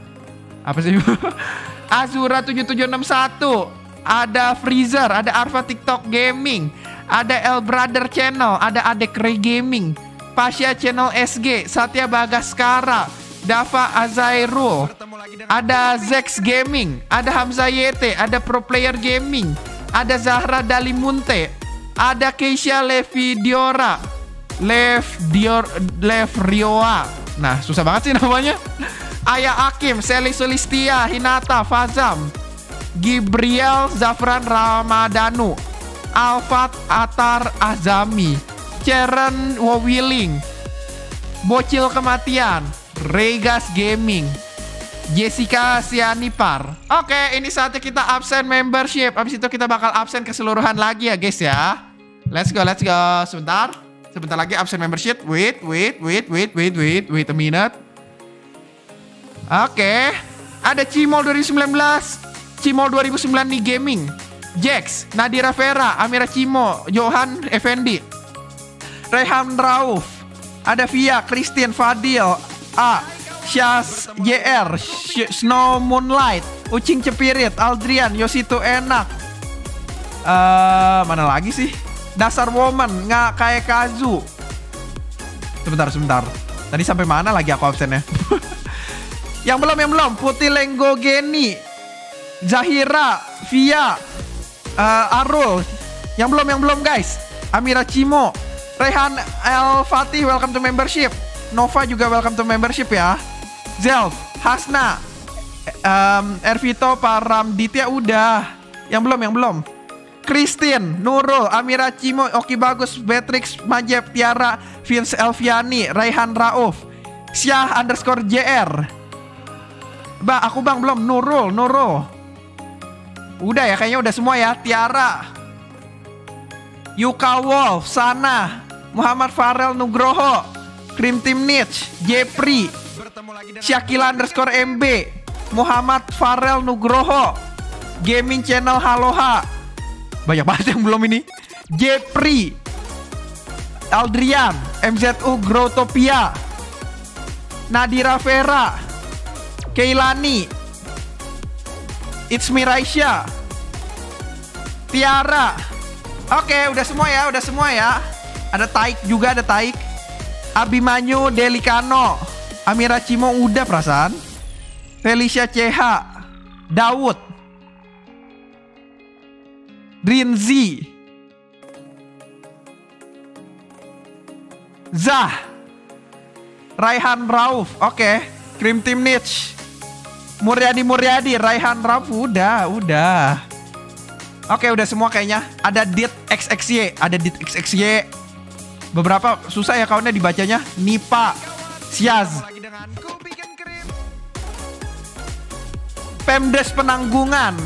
Apa sih? Azura 7761, ada Freezer, ada Arva TikTok Gaming, ada El Brother Channel, ada Adek Ray Gaming, Pasha Channel SG, Satya Bagaskara, Dava Azairul, ada Zex Gaming, ada Hamza Yete ada Pro Player Gaming, ada Zahra Dalimunte, ada Keisha Levi Diora. Lev Dior Lev Rioa. Nah, susah banget sih namanya. Ayah Akim, Sally Sulistia, Hinata, Fazam, Gabriel Zafran Ramadanu, Alfat Atar Azami, Ceren Wowiling, Bocil Kematian, Regas Gaming, Jessica Sianipar. Oke, ini saatnya kita absen membership. Abis itu kita bakal absen keseluruhan lagi ya guys ya. Let's go, let's go. Sebentar. Sebentar lagi absen membership. Wait, wait, wait, wait, wait, wait, wait a minute. Oke. Okay. Ada Cimol 2019. Cimol 2009 nih gaming. Jax, Nadira Vera, Amira Cimo, Johan Effendi, Rehan Rauf, ada Via, Christian Fadil, A, Syas JR, Snow Moonlight, Ucing Cepirit, Aldrian, Yosito Enak. Uh, mana lagi sih? Dasar woman, nggak kayak Kazu. Sebentar, sebentar. Tadi sampai mana lagi aku absennya? yang belum, yang belum. Putih Geni. Zahira. Via. Uh, Arul. Yang belum, yang belum guys. Amira Cimo. Rehan El Fatih, welcome to membership. Nova juga welcome to membership ya. Zelf. Hasna. Um, Ervito Ditya udah. Yang belum, yang belum. Christine, Nurul, Amira Cimo, Oki Bagus, Beatrix, Majep, Tiara, Vince Elviani, Raihan Rauf, Syah underscore JR. Ba, aku bang belum, Nurul, Nurul. Udah ya, kayaknya udah semua ya. Tiara, Yuka Wolf, Sana, Muhammad Farel Nugroho, Krim Tim Niche, Jepri, Syakila underscore MB, Muhammad Farel Nugroho, Gaming Channel Haloha, banyak banget yang belum ini. Jepri. Aldrian. MZU Grotopia Nadira Vera. Keilani. It's Miraisha. Tiara. Oke, udah semua ya, udah semua ya. Ada Taik juga, ada Taik. Abimanyu Delikano. Amira Cimo udah perasaan. Felicia CH. Daud. Rinzi Zah Raihan Rauf Oke okay. Krim Team Niche Muryadi Muryadi Raihan Rauf Udah Udah Oke okay, udah semua kayaknya Ada Dit XXY Ada Dit XXY Beberapa susah ya kawannya dibacanya Nipa Siaz Pemdes Penanggungan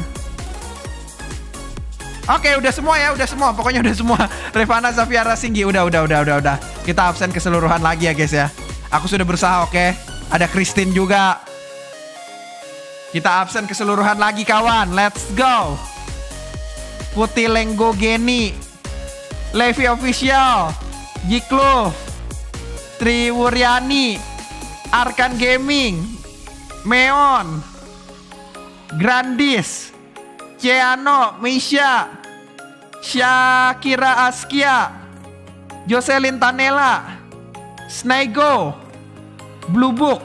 Oke, udah semua ya, udah semua. Pokoknya udah semua. Revana Zafiara Singgi udah udah udah udah udah. Kita absen keseluruhan lagi ya, guys ya. Aku sudah berusaha, oke. Okay? Ada Christine juga. Kita absen keseluruhan lagi kawan. Let's go. Putih Lenggo Geni. Levi Official. Jiklo. Triwuryani. Arkan Gaming. Meon. Grandis. Ciano. Misha. Syakira Askia, Joselin Tanela, Snego, Blubuk,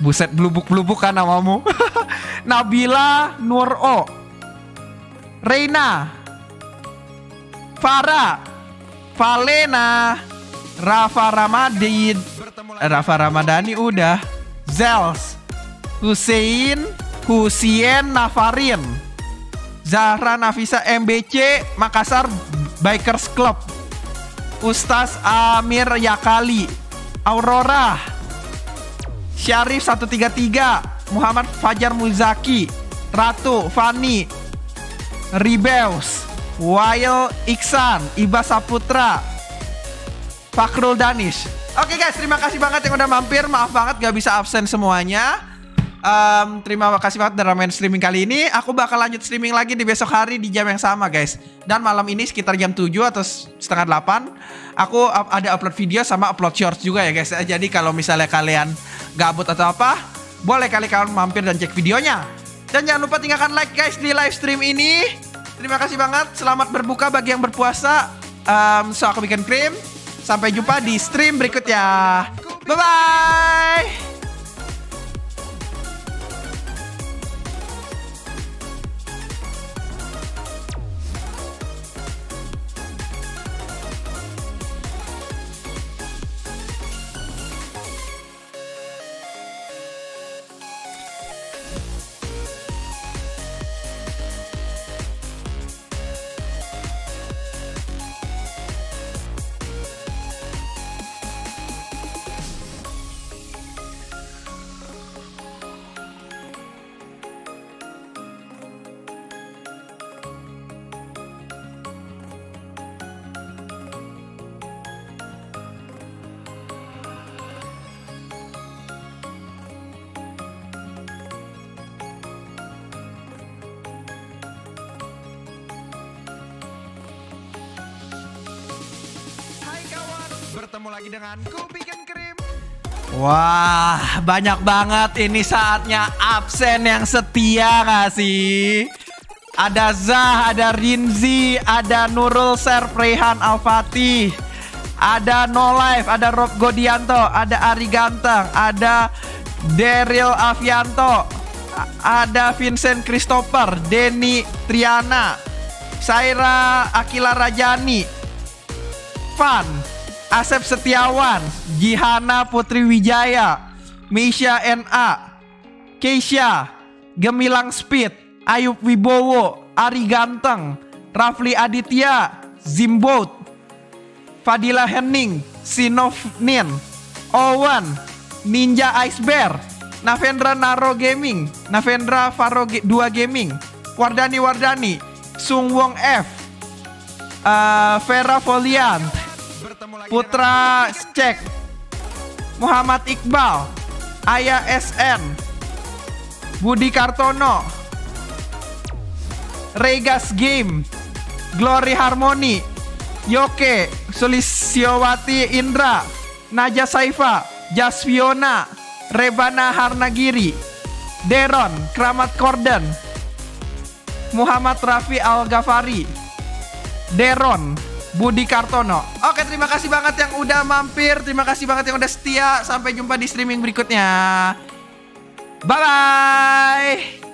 buset blubuk-blubuk kan namamu, Nabila Nur O, Reina, Farah, Valena, Rafa Ramadid, Rafa Ramadani udah, Zels, Hussein, Husien Nafarin, Zahra Nafisa MBC Makassar Bikers Club Ustaz Amir Yakali Aurora Syarif 133 Muhammad Fajar Muzaki Ratu Fani Ribeus Wael Iksan Iba Saputra Fakrul Danish Oke okay guys terima kasih banget yang udah mampir Maaf banget gak bisa absen semuanya um, terima kasih banget dalam main streaming kali ini. Aku bakal lanjut streaming lagi di besok hari di jam yang sama guys. Dan malam ini sekitar jam 7 atau setengah 8. Aku up, ada upload video sama upload shorts juga ya guys. Eh, jadi kalau misalnya kalian gabut atau apa. Boleh kali kalian mampir dan cek videonya. Dan jangan lupa tinggalkan like guys di live stream ini. Terima kasih banget. Selamat berbuka bagi yang berpuasa. Um, so aku bikin cream. Sampai jumpa di stream berikutnya. Bye bye. Wah, banyak banget ini saatnya absen yang setia gak sih? Ada Zah, ada Rinzi, ada Nurul Serprehan Alfati, al ada No Life, ada Rob Godianto, ada Ari Ganteng, ada Daryl Avianto, ada Vincent Christopher, Denny Triana, Saira Akila Rajani, Fan, Asep Setiawan, Jihana Putri Wijaya, Misha NA, Keisha, Gemilang Speed, Ayub Wibowo, Ari Ganteng, Rafli Aditya, Zimbot, Fadila Henning, Sinov Nin, Owen, Ninja Ice Bear, Navendra Naro Gaming, Navendra Faro 2 Gaming, Wardani Wardani, Sung Wong F, uh, Vera Foliant, Putra Cek Muhammad Iqbal Ayah SN Budi Kartono Regas Game Glory Harmony Yoke Wati Indra Naja Saifa Jasviona Rebana Harnagiri Deron Kramat Korden Muhammad Rafi al Gafari Deron Budi Kartono. Oke, terima kasih banget yang udah mampir. Terima kasih banget yang udah setia. Sampai jumpa di streaming berikutnya. Bye-bye.